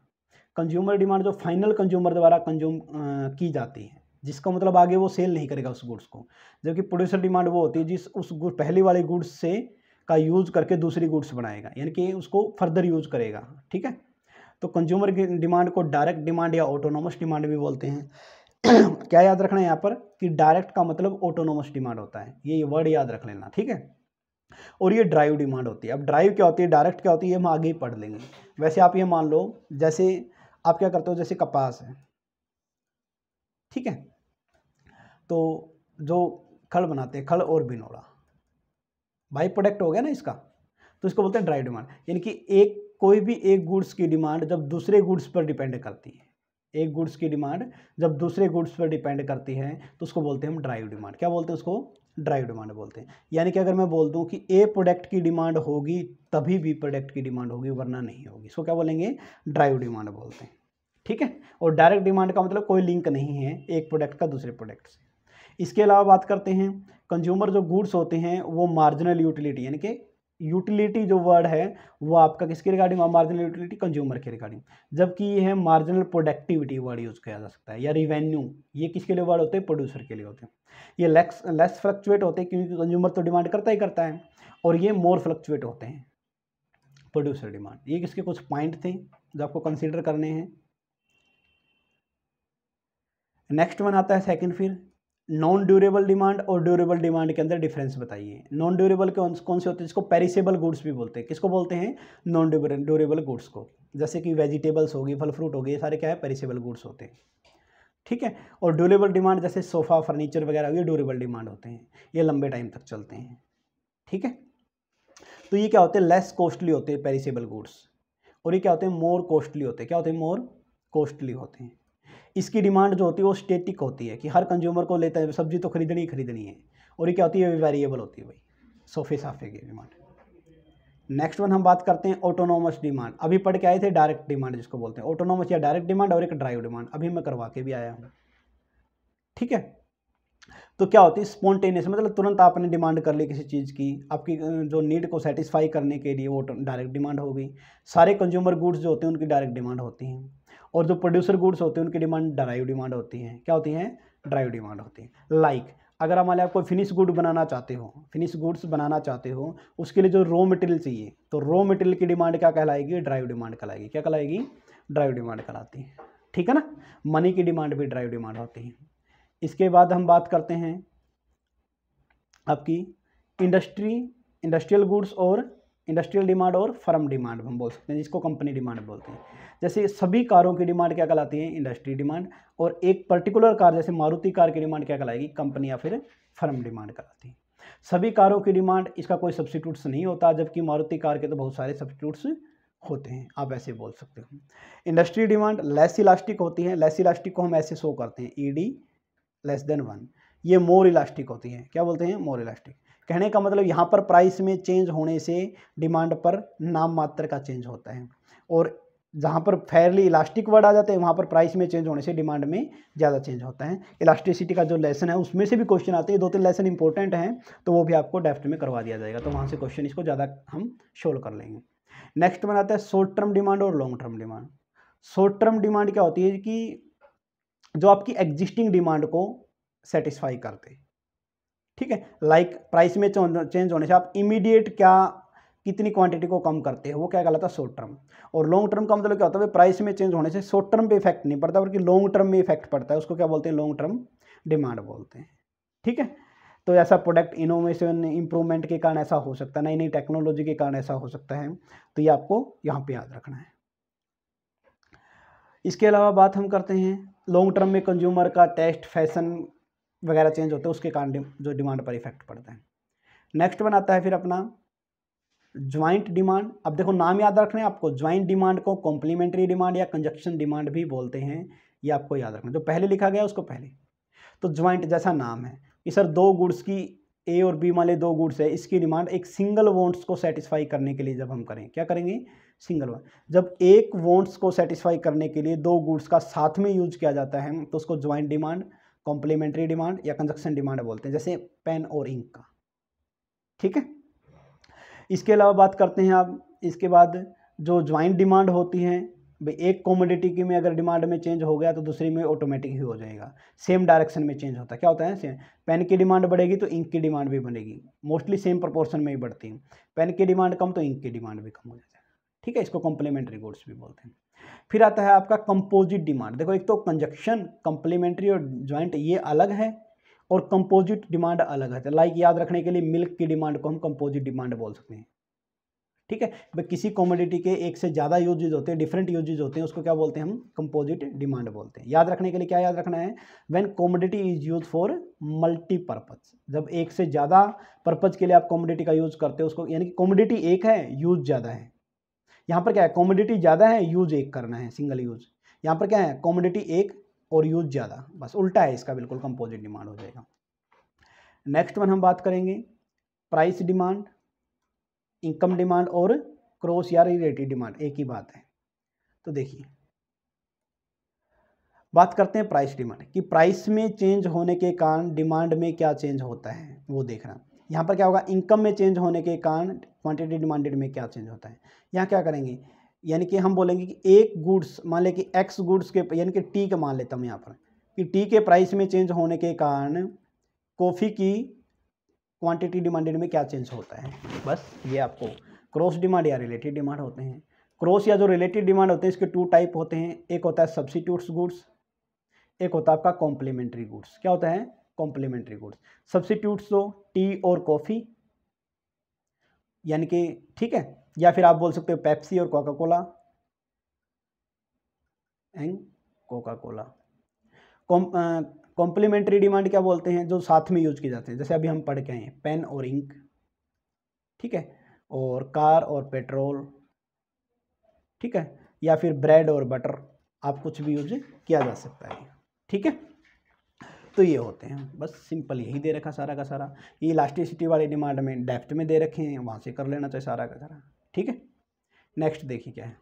कंज्यूमर डिमांड जो फाइनल कंज्यूमर द्वारा कंज्यूम की जाती है जिसका मतलब आगे वो सेल नहीं करेगा उस गुड्स को जबकि प्रोड्यूसर डिमांड वो होती है जिस उस पहली वाली गुड्स से का यूज़ करके दूसरी गुड्स बनाएगा यानी कि उसको फर्दर यूज़ करेगा ठीक है तो कंज्यूमर डिमांड को डायरेक्ट डिमांड या ऑटोनोमस डिमांड भी बोलते हैं क्या याद रखना है यहाँ पर कि डायरेक्ट का मतलब ऑटोनोमस डिमांड होता है ये वर्ड याद रख लेना ठीक है और ये ड्राइव डिमांड होती है अब ड्राइव क्या होती है डायरेक्ट क्या होती है हम आगे ही पढ़ लेंगे वैसे आप ये मान लो जैसे आप क्या करते हो जैसे कपास है ठीक है तो जो खल बनाते हैं खल और बिनोड़ा बाई प्रोडक्ट हो गया ना इसका तो इसको बोलते हैं ड्राइव डिमांड यानी कि एक कोई भी एक गुड्स की डिमांड जब दूसरे गुड्स पर डिपेंड करती है एक गुड्स की डिमांड जब दूसरे गुड्स पर डिपेंड करती है तो उसको बोलते हैं हम ड्राइव डिमांड क्या बोलते हैं उसको ड्राइव डिमांड बोलते हैं यानी कि अगर मैं बोल दूं कि ए प्रोडक्ट की डिमांड होगी तभी बी प्रोडक्ट की डिमांड होगी वरना नहीं होगी इसको क्या बोलेंगे ड्राइव डिमांड बोलते हैं ठीक है और डायरेक्ट डिमांड का मतलब कोई लिंक नहीं है एक प्रोडक्ट का दूसरे प्रोडक्ट से इसके अलावा बात करते हैं कंज्यूमर जो गुड्स होते हैं वो मार्जिनल यूटिलिटी यानी कि यूटिलिटी जो वर्ड है वो आपका किसके रिगार्डिंग हुआ मार्जिनल यूटिलिटी कंज्यूमर के रिगार्डिंग जबकि ये है मार्जिनल प्रोडक्टिविटी वर्ड यूज़ किया जा सकता है या रिवेन्यू ये किसके लिए वर्ड होते हैं प्रोड्यूसर के लिए होते हैं ये लेस लेस फ्लक्चुएट होते हैं क्योंकि कंज्यूमर तो डिमांड करता ही करता है और ये मोर फ्लक्चुएट होते हैं प्रोड्यूसर डिमांड ये किसके कुछ पॉइंट थे जो आपको कंसिडर करने हैं नेक्स्ट वन आता है सेकेंड फिर नॉन ड्यूरेबल डिमांड और ड्यूरेबल डिमांड के अंदर डिफरेंस बताइए नॉन ड्यूरेबल कौन कौन से होते हैं जिसको पेरिसेबल गुड्स भी बोलते हैं किसको बोलते हैं नॉन ड्यूरेबल गुड्स को जैसे कि वेजिटेबल्स होगी फल फ्रूट हो गए ये सारे क्या है पेरिसेबल गुड्स होते हैं ठीक है और ड्यूरेबल डिमांड जैसे सोफ़ा फर्नीचर वगैरह ये ड्यूरेबल डिमांड होते हैं ये लंबे टाइम तक चलते हैं ठीक है तो ये क्या होते हैं लेस कॉस्टली होते हैं पेरिसेबल गुड्स और ये क्या होते हैं मोर कॉस्टली होते हैं क्या होते हैं मोर कॉस्टली होते हैं इसकी डिमांड जो होती है वो स्टेटिक होती है कि हर कंज्यूमर को लेता है सब्जी तो खरीदनी ही खरीदनी है और ये क्या होती है वेरिएबल होती है भाई सोफे साफे की डिमांड नेक्स्ट वन हम बात करते हैं ऑटोनोमस डिमांड अभी पढ़ के आए थे डायरेक्ट डिमांड जिसको बोलते हैं ऑटोनोमस या डायरेक्ट डिमांड और एक ड्राइव डिमांड अभी मैं करवा के भी आया हूँ ठीक है तो क्या होती है स्पॉन्टेनियस मतलब तुरंत आपने डिमांड कर ली किसी चीज़ की आपकी जो नीड को सेटिस्फाई करने के लिए वो डायरेक्ट डिमांड होगी सारे कंज्यूमर गुड्स जो होते हैं उनकी डायरेक्ट डिमांड होती हैं और जो प्रोड्यूसर गुड्स होते हैं उनकी डिमांड ड्राइव डिमांड होती है क्या होती हैं ड्राइव डिमांड होती है लाइक like, अगर हमारे आपको फिनिश गुड बनाना चाहते हो फिनिश गुड्स बनाना चाहते हो उसके लिए जो रॉ मटेरियल चाहिए तो रॉ मटेरियल की डिमांड क्या कहलाएगी ड्राइव डिमांड कहलाएगी क्या कहलाएगी ड्राइव डिमांड कहलाती है ठीक है ना मनी की डिमांड भी ड्राइव डिमांड होती है इसके बाद हम बात करते हैं आपकी इंडस्ट्री इंडस्ट्रियल गुड्स और इंडस्ट्रियल डिमांड और फर्म डिमांड हम बोल सकते हैं जिसको कंपनी डिमांड बोलते हैं जैसे सभी कारों की डिमांड क्या कहलाती है इंडस्ट्री डिमांड और एक पर्टिकुलर कार जैसे मारुति कार की डिमांड क्या कहलाएगी कंपनी या फिर फर्म डिमांड कहलाती है सभी कारों की डिमांड इसका कोई सब्सिट्यूट्स नहीं होता जबकि मारुति कार के तो बहुत सारे सब्सिट्यूट्स होते हैं आप ऐसे बोल सकते हो इंडस्ट्री डिमांड लेस इलास्टिक होती है लेस इलास्टिक को हम ऐसे शो करते हैं E e D less than one ये मोर इलास्टिक होती है क्या बोलते हैं मोर इलास्टिक कहने का मतलब यहाँ पर प्राइस में चेंज होने से डिमांड पर नाम मात्र का चेंज होता है और जहाँ पर फेयरली इलास्टिक वर्ड आ जाते हैं वहाँ पर प्राइस में चेंज होने से डिमांड में ज़्यादा चेंज होता है इलास्टिसिटी का जो लेसन है उसमें से भी क्वेश्चन आते हैं दो तीन लेसन इंपॉर्टेंट हैं तो वो भी आपको डेफ्ट में करवा दिया जाएगा तो वहाँ से क्वेश्चन इसको ज़्यादा हम शोल कर लेंगे नेक्स्ट में आता है शॉर्ट टर्म डिमांड और long term demand short term demand क्या होती है कि जो आपकी एग्जिस्टिंग डिमांड को सेटिस्फाई करते हैं ठीक है लाइक प्राइस में चेंज होने से आप इमीडिएट क्या कितनी क्वांटिटी को कम करते हैं वो क्या कहलाता है शॉर्ट टर्म और लॉन्ग टर्म का मतलब क्या होता है प्राइस में चेंज होने से शॉर्ट टर्म पे इफेक्ट नहीं पड़ता बल्कि लॉन्ग टर्म में इफेक्ट पड़ता है उसको क्या बोलते हैं लॉन्ग टर्म डिमांड बोलते हैं ठीक है तो ऐसा प्रोडक्ट इनोवेशन इंप्रूवमेंट के कारण ऐसा हो सकता है नई नई टेक्नोलॉजी के कारण ऐसा हो सकता है तो ये आपको यहाँ पर याद रखना है इसके अलावा बात हम करते हैं लॉन्ग टर्म में कंज्यूमर का टेस्ट फैशन वगैरह चेंज होते हैं उसके कारण जो डिमांड पर इफेक्ट पड़ता है नेक्स्ट वन आता है फिर अपना ज्वाइंट डिमांड अब देखो नाम याद रखना है आपको ज्वाइंट डिमांड को कॉम्प्लीमेंट्री डिमांड या कंजक्शन डिमांड भी बोलते हैं ये आपको याद रखना जो पहले लिखा गया उसको पहले तो ज्वाइंट जैसा नाम है कि सर दो गुड्स की ए और बी वाले दो गुड्स है इसकी डिमांड एक सिंगल वोट्स को सेटिस्फाई करने के लिए जब हम करें क्या करेंगे सिंगल वन जब एक वोंट्स को सेटिस्फाई करने के लिए दो गुड्स का साथ में यूज किया जाता है तो उसको ज्वाइंट डिमांड कॉम्प्लीमेंट्री डिमांड या कंजक्शन डिमांड बोलते हैं जैसे पेन और इंक का ठीक है इसके अलावा बात करते हैं आप इसके बाद जो ज्वाइंट डिमांड होती है भाई एक कॉमोडिटी की में अगर डिमांड में चेंज हो गया तो दूसरी में ऑटोमेटिक ही हो जाएगा सेम डायरेक्शन में चेंज होता है क्या होता है सेम पेन की डिमांड बढ़ेगी तो इंक की डिमांड भी बनेगी मोस्टली सेम प्रोपोर्शन में ही बढ़ती है पेन की डिमांड कम तो इंक की डिमांड भी कम हो जाती है ठीक है इसको कॉम्प्लीमेंट्री गुड्स भी बोलते हैं फिर आता है आपका कंपोजिट डिमांड देखो एक तो कंजक्शन कंप्लीमेंट्री और ज्वाइंट ये अलग है और कंपोजिट डिमांड अलग है लाइक याद रखने के लिए मिल्क की डिमांड को हम कंपोजिट डिमांड बोल सकते हैं ठीक है भाई किसी कॉमोडिटी के एक से ज़्यादा यूजेज होते हैं डिफरेंट यूजेज होते हैं उसको क्या बोलते हैं हम कंपोजिट डिमांड बोलते हैं याद रखने के लिए क्या याद रखना है when commodity is use for multipurpose जब एक से ज़्यादा पर्पज़ के लिए आप कॉमोडिटी का यूज़ करते हो उसको यानी कि कॉमोडिटी एक है यूज ज़्यादा है यहाँ पर क्या है कॉमोडिटी ज़्यादा है यूज़ एक करना है सिंगल यूज़ यहाँ पर क्या है कॉमोडिटी एक और यूज़ ज़्यादा बस उल्टा है इसका बिल्कुल कंपोजिट डिमांड हो जाएगा नेक्स्ट वन हम बात करेंगे प्राइस डिमांड इनकम डिमांड और क्रॉस या रिलेटिव डिमांड एक ही बात है तो देखिए बात करते हैं प्राइस डिमांड कि प्राइस में चेंज होने के कारण डिमांड में क्या चेंज होता है वो देखना यहाँ पर क्या होगा इनकम में चेंज होने के कारण क्वांटिटी डिमांडेड में क्या चेंज होता है यहाँ क्या करेंगे यानी कि हम बोलेंगे कि एक गुड्स मान लें कि एक्स गुड्स के यानी कि टी का मान लेता हूँ यहाँ पर कि टी के प्राइस में चेंज होने के कारण कॉफ़ी की क्वांटिटी डिमांडेड में क्या चेंज होता है बस ये आपको क्रॉस डिमांड या रिलेटिव डिमांड होते हैं क्रॉस या जो रिलेटिव डिमांड होते हैं इसके टू टाइप होते हैं एक होता है सब्सिट्यूट्स गुड्स एक होता है आपका कॉम्प्लीमेंट्री गुड्स क्या होता है कॉम्प्लीमेंट्री गुड्स सब्सिट्यूट्स दो टी और कॉफ़ी यानी कि ठीक है या फिर आप बोल सकते हो पेप्सी और Coca Cola and Coca Cola complementary demand क्या बोलते हैं जो साथ में यूज किए जाते हैं जैसे अभी हम पढ़ के आए हैं पेन और इंक ठीक है और कार और पेट्रोल ठीक है या फिर ब्रेड और बटर आप कुछ भी यूज किया जा सकता है ठीक है तो ये होते हैं बस सिंपल यही दे रखा सारा का सारा ये इलास्टिसिटी वाले डिमांड में डेप्थ में दे रखे हैं वहाँ से कर लेना चाहिए सारा का सारा ठीक है नेक्स्ट देखिए क्या है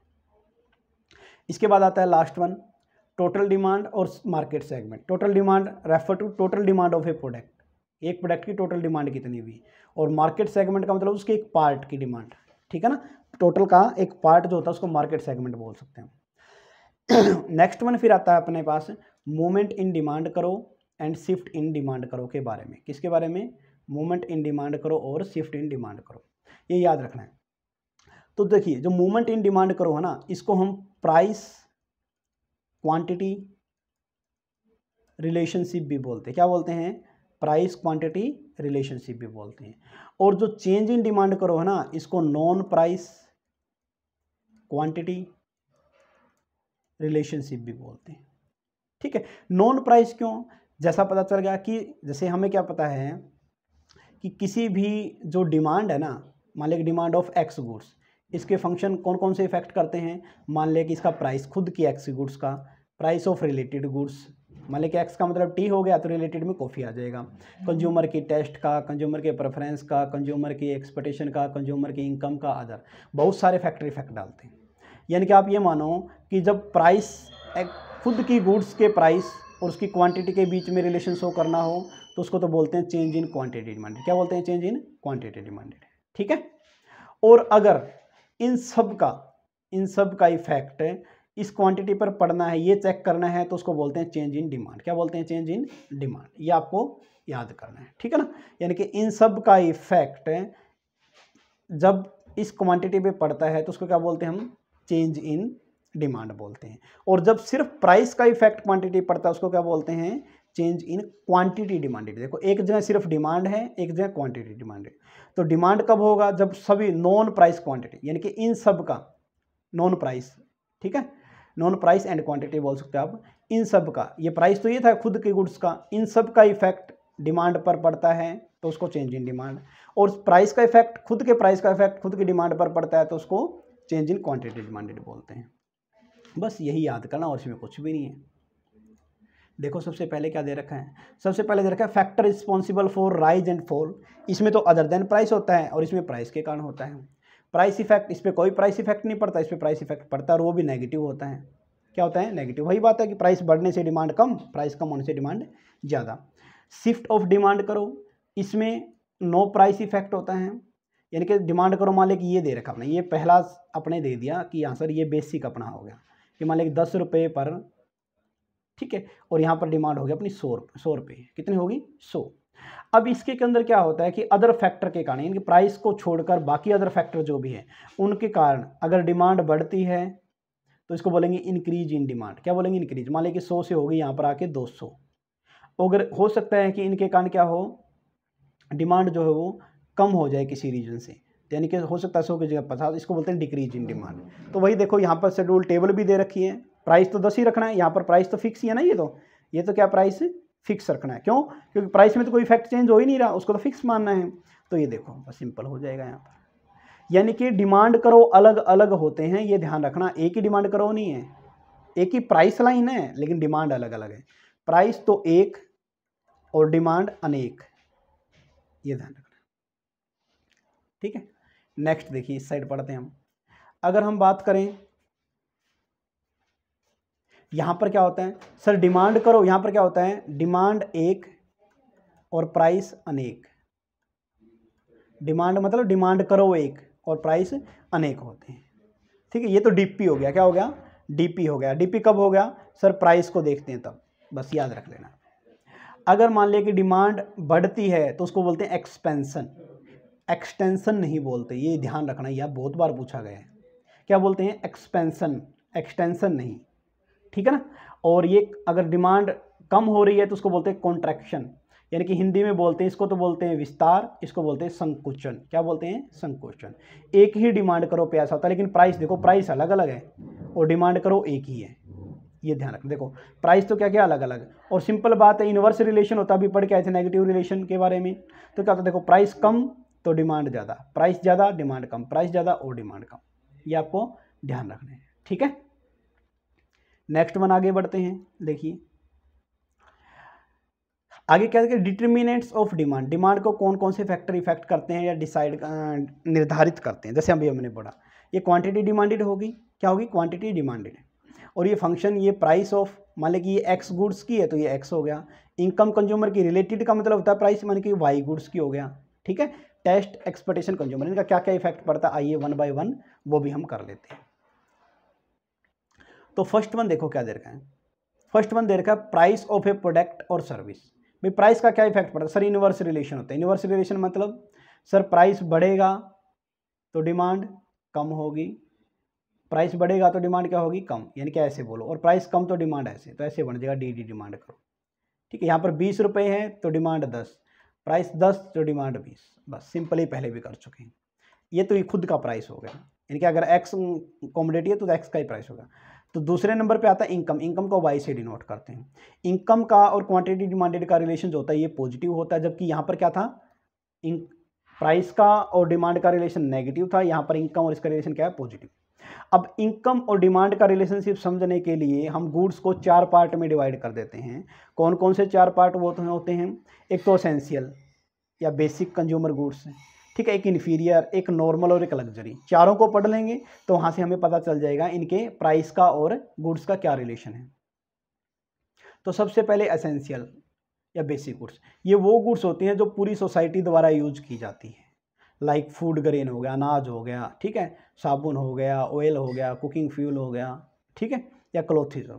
इसके बाद आता है लास्ट वन टोटल डिमांड और market segment total demand refer to total demand of a product एक प्रोडक्ट की टोटल डिमांड कितनी हुई और मार्केट सेगमेंट का मतलब उसके एक पार्ट की डिमांड ठीक है ना टोटल का एक पार्ट जो होता है उसको मार्केट सेगमेंट बोल सकते हैं नेक्स्ट वन फिर आता है अपने पास movement in demand curve and shift in demand curve के बारे में किसके बारे में मूवमेंट इन डिमांड करो और शिफ्ट इन डिमांड करो ये याद रखना है तो देखिए जो मूवमेंट इन डिमांड करो है ना इसको हम प्राइस क्वांटिटी रिलेशनशिप भी बोलते हैं क्या बोलते हैं प्राइस क्वांटिटी रिलेशनशिप भी बोलते हैं और जो चेंज इन डिमांड करो है ना इसको नॉन प्राइस क्वांटिटी रिलेशनशिप भी बोलते हैं ठीक है नॉन प्राइस क्यों जैसा पता चल गया कि जैसे हमें क्या पता है कि किसी भी जो डिमांड है ना मान लें डिमांड ऑफ एक्स गुड्स इसके फंक्शन कौन कौन से इफेक्ट करते हैं मान लें कि इसका प्राइस खुद की एक्स गुड्स का प्राइस ऑफ रिलेटेड गुड्स मान लें कि एक्स का मतलब टी हो गया तो रिलेटेड में कॉफ़ी आ जाएगा कंज्यूमर की टेस्ट का कंज्यूमर के प्रेफरेंस का कंज्यूमर की एक्सपेक्टेशन का कंज्यूमर की इनकम का अदर बहुत सारे फैक्टर इफेक्ट डालते हैं यानी कि आप ये मानो कि जब प्राइस खुद की गुड्स के प्राइस और उसकी क्वांटिटी के बीच में रिलेशन शो करना हो तो उसको तो बोलते हैं चेंज इन क्वांटिटी डिमांडेड क्या बोलते हैं चेंज इन क्वांटिटी डिमांडेड ठीक है और अगर इन सब का इन सब का इफेक्ट इस क्वांटिटी पर पड़ना है ये चेक करना है तो उसको बोलते हैं चेंज इन डिमांड क्या बोलते हैं चेंज इन डिमांड ये आपको याद करना है ठीक है ना यानी कि इन सब का इफेक्ट जब इस क्वांटिटी पे पड़ता है तो उसको क्या बोलते हैं हम चेंज इन डिमांड बोलते हैं और जब सिर्फ प्राइस का इफेक्ट क्वांटिटी पड़ता है उसको क्या बोलते हैं चेंज इन क्वांटिटी डिमांडेड देखो एक जगह सिर्फ डिमांड है एक जगह क्वांटिटी डिमांडेड तो डिमांड कब होगा जब सभी नॉन प्राइस क्वांटिटी यानी कि इन सब का नॉन प्राइस ठीक है नॉन प्राइस एंड क्वांटिटी बोल सकते हो आप इन सब का ये प्राइस तो ये था खुद के गुड्स का इन सब का इफेक्ट डिमांड पर पड़ता है तो उसको चेंज इन डिमांड और प्राइस का इफेक्ट खुद के प्राइस का इफेक्ट खुद की डिमांड पर पड़ता है तो उसको चेंज इन क्वांटिटी डिमांडेड बोलते हैं बस यही याद करना और इसमें कुछ भी नहीं है देखो सबसे पहले क्या दे रखा है सबसे पहले दे रखा है factor responsible for rise and fall इसमें तो अदर देन प्राइस होता है और इसमें प्राइस के कारण होता है प्राइस इफेक्ट इस पर कोई प्राइस इफेक्ट नहीं पड़ता इस पर प्राइस इफेक्ट पड़ता है और वो भी नेगेटिव होता है क्या होता है नेगेटिव वही बात है कि प्राइस बढ़ने से डिमांड कम प्राइस कम होने से डिमांड ज़्यादा शिफ्ट ऑफ डिमांड करो इसमें नो प्राइस इफेक्ट होता है यानी कि डिमांड करो मालिक ये दे रखा अपने ये पहला अपने दे दिया कि आंसर हाँ ये बेसिक अपना हो गया कि मान लीजिए दस रुपये पर ठीक है और यहाँ पर डिमांड होगी अपनी सौ सौ रुपये कितनी होगी सौ अब इसके के अंदर क्या होता है कि अदर फैक्टर के कारण यानी प्राइस को छोड़कर बाकी अदर फैक्टर जो भी हैं उनके कारण अगर डिमांड बढ़ती है तो इसको बोलेंगे इंक्रीज इन डिमांड क्या बोलेंगे इंक्रीज मान लीजिए सौ से होगी यहाँ पर आके दो सौ अगर हो सकता है कि इनके कारण क्या हो डिमांड जो है वो कम हो जाए किसी रीजन से यानी कि हो सकता है सौ की जगह पचास इसको बोलते हैं डिक्रीज इन डिमांड तो वही देखो यहाँ पर शेड्यूल टेबल भी दे रखी है प्राइस तो दस ही रखना है यहाँ पर प्राइस तो फिक्स ही है ना ये तो ये तो क्या प्राइस फिक्स रखना है क्यों क्योंकि प्राइस में तो कोई इफेक्ट चेंज हो ही नहीं रहा उसको तो फिक्स मानना है तो ये देखो बस सिंपल हो जाएगा यहाँ पर यानी कि डिमांड करो अलग अलग होते हैं ये ध्यान रखना एक ही डिमांड करो नहीं है एक ही प्राइस लाइन है लेकिन डिमांड अलग अलग है प्राइस तो एक और डिमांड अनेक ये ध्यान रखना ठीक है नेक्स्ट देखिए इस साइड पढ़ते हैं हम अगर हम बात करें यहां पर क्या होता है सर डिमांड करो यहां पर क्या होता है डिमांड एक और प्राइस अनेक डिमांड मतलब डिमांड करो एक और प्राइस अनेक होते हैं ठीक है ये तो डीपी हो गया क्या हो गया डीपी हो गया डीपी कब हो गया सर प्राइस को देखते हैं तब बस याद रख लेना अगर मान लिया कि डिमांड बढ़ती है तो उसको बोलते हैं एक्सपेंसन एक्सटेंसन नहीं बोलते ये ध्यान रखना यह बहुत बार पूछा गया है क्या बोलते हैं एक्सपेंसन एक्सटेंसन नहीं ठीक है ना और ये अगर डिमांड कम हो रही है तो उसको बोलते हैं कॉन्ट्रैक्शन यानी कि हिंदी में बोलते हैं इसको तो बोलते हैं विस्तार इसको बोलते हैं संकुचन क्या बोलते हैं संकुचन एक ही डिमांड करो प्यासा होता है लेकिन प्राइस देखो प्राइस अलग अलग है और डिमांड करो एक ही है ये ध्यान रखना देखो प्राइस तो क्या क्या अलग अलग और सिंपल बात है इनवर्स रिलेशन होता अभी पढ़ के आए थे नेगेटिव रिलेशन के बारे में तो क्या होता देखो प्राइस कम तो डिमांड ज़्यादा प्राइस ज़्यादा डिमांड कम प्राइस ज़्यादा और डिमांड कम ये आपको ध्यान रखना है ठीक है नेक्स्ट वन आगे बढ़ते हैं देखिए आगे क्या देखिए डिटर्मिनेंट्स ऑफ डिमांड डिमांड को कौन कौन से फैक्टर इफेक्ट करते हैं या डिसाइड निर्धारित करते हैं जैसे अभी हमने पढ़ा ये क्वांटिटी डिमांडेड होगी क्या होगी क्वांटिटी डिमांडेड और ये फंक्शन ये प्राइस ऑफ मान लें कि ये एक्स गुड्स की है तो ये एक्स हो गया इनकम कंज्यूमर की रिलेटेड का मतलब होता है प्राइस मान कि वाई गुड्स की हो गया ठीक है टेस्ट एक्सपेक्टेशन कंज्यूमर मतलब इनका क्या क्या इफेक्ट पड़ता है आइए वन बाय वन वो भी हम कर लेते हैं तो फर्स्ट वन देखो क्या दे रखा है फर्स्ट वन दे रखा है प्राइस ऑफ ए प्रोडक्ट और सर्विस भाई प्राइस का क्या इफेक्ट पड़ता है सर इनवर्स रिलेशन होता है इनवर्स रिलेशन मतलब सर प्राइस बढ़ेगा तो डिमांड कम होगी प्राइस बढ़ेगा तो डिमांड क्या होगी कम यानी क्या ऐसे बोलो और प्राइस कम तो डिमांड ऐसे तो ऐसे बन जाएगा डी डी डिमांड करो ठीक है यहाँ पर बीस रुपये है तो डिमांड दस प्राइस दस तो डिमांड बीस बस सिंपली पहले भी कर चुके हैं ये तो ये खुद का प्राइस हो गया यानी कि अगर एक्स कॉमोडिटी है तो एक्स का ही प्राइस होगा तो दूसरे नंबर पे आता है इनकम इनकम को वाई से डिनोट करते हैं इनकम का और क्वांटिटी डिमांडेड का रिलेशन जो होता है ये पॉजिटिव होता है जबकि यहाँ पर क्या था प्राइस का और डिमांड का रिलेशन नेगेटिव था यहाँ पर इनकम और इसका रिलेशन क्या है पॉजिटिव अब इनकम और डिमांड का रिलेशनशिप समझने के लिए हम गुड्स को चार पार्ट में डिवाइड कर देते हैं कौन कौन से चार पार्ट वो तो होते हैं एक तो असेंशियल या बेसिक कंज्यूमर गुड्स ठीक है एक इन्फीरियर एक नॉर्मल और एक लग्जरी चारों को पढ़ लेंगे तो वहाँ से हमें पता चल जाएगा इनके प्राइस का और गुड्स का क्या रिलेशन है तो सबसे पहले असेंशियल या बेसिक गुड्स ये वो गुड्स होती हैं जो पूरी सोसाइटी द्वारा यूज की जाती है लाइक फूड ग्रेन हो गया अनाज हो गया ठीक है साबुन हो गया ऑयल हो गया कुकिंग फ्यूल हो गया ठीक है या क्लोथिज हो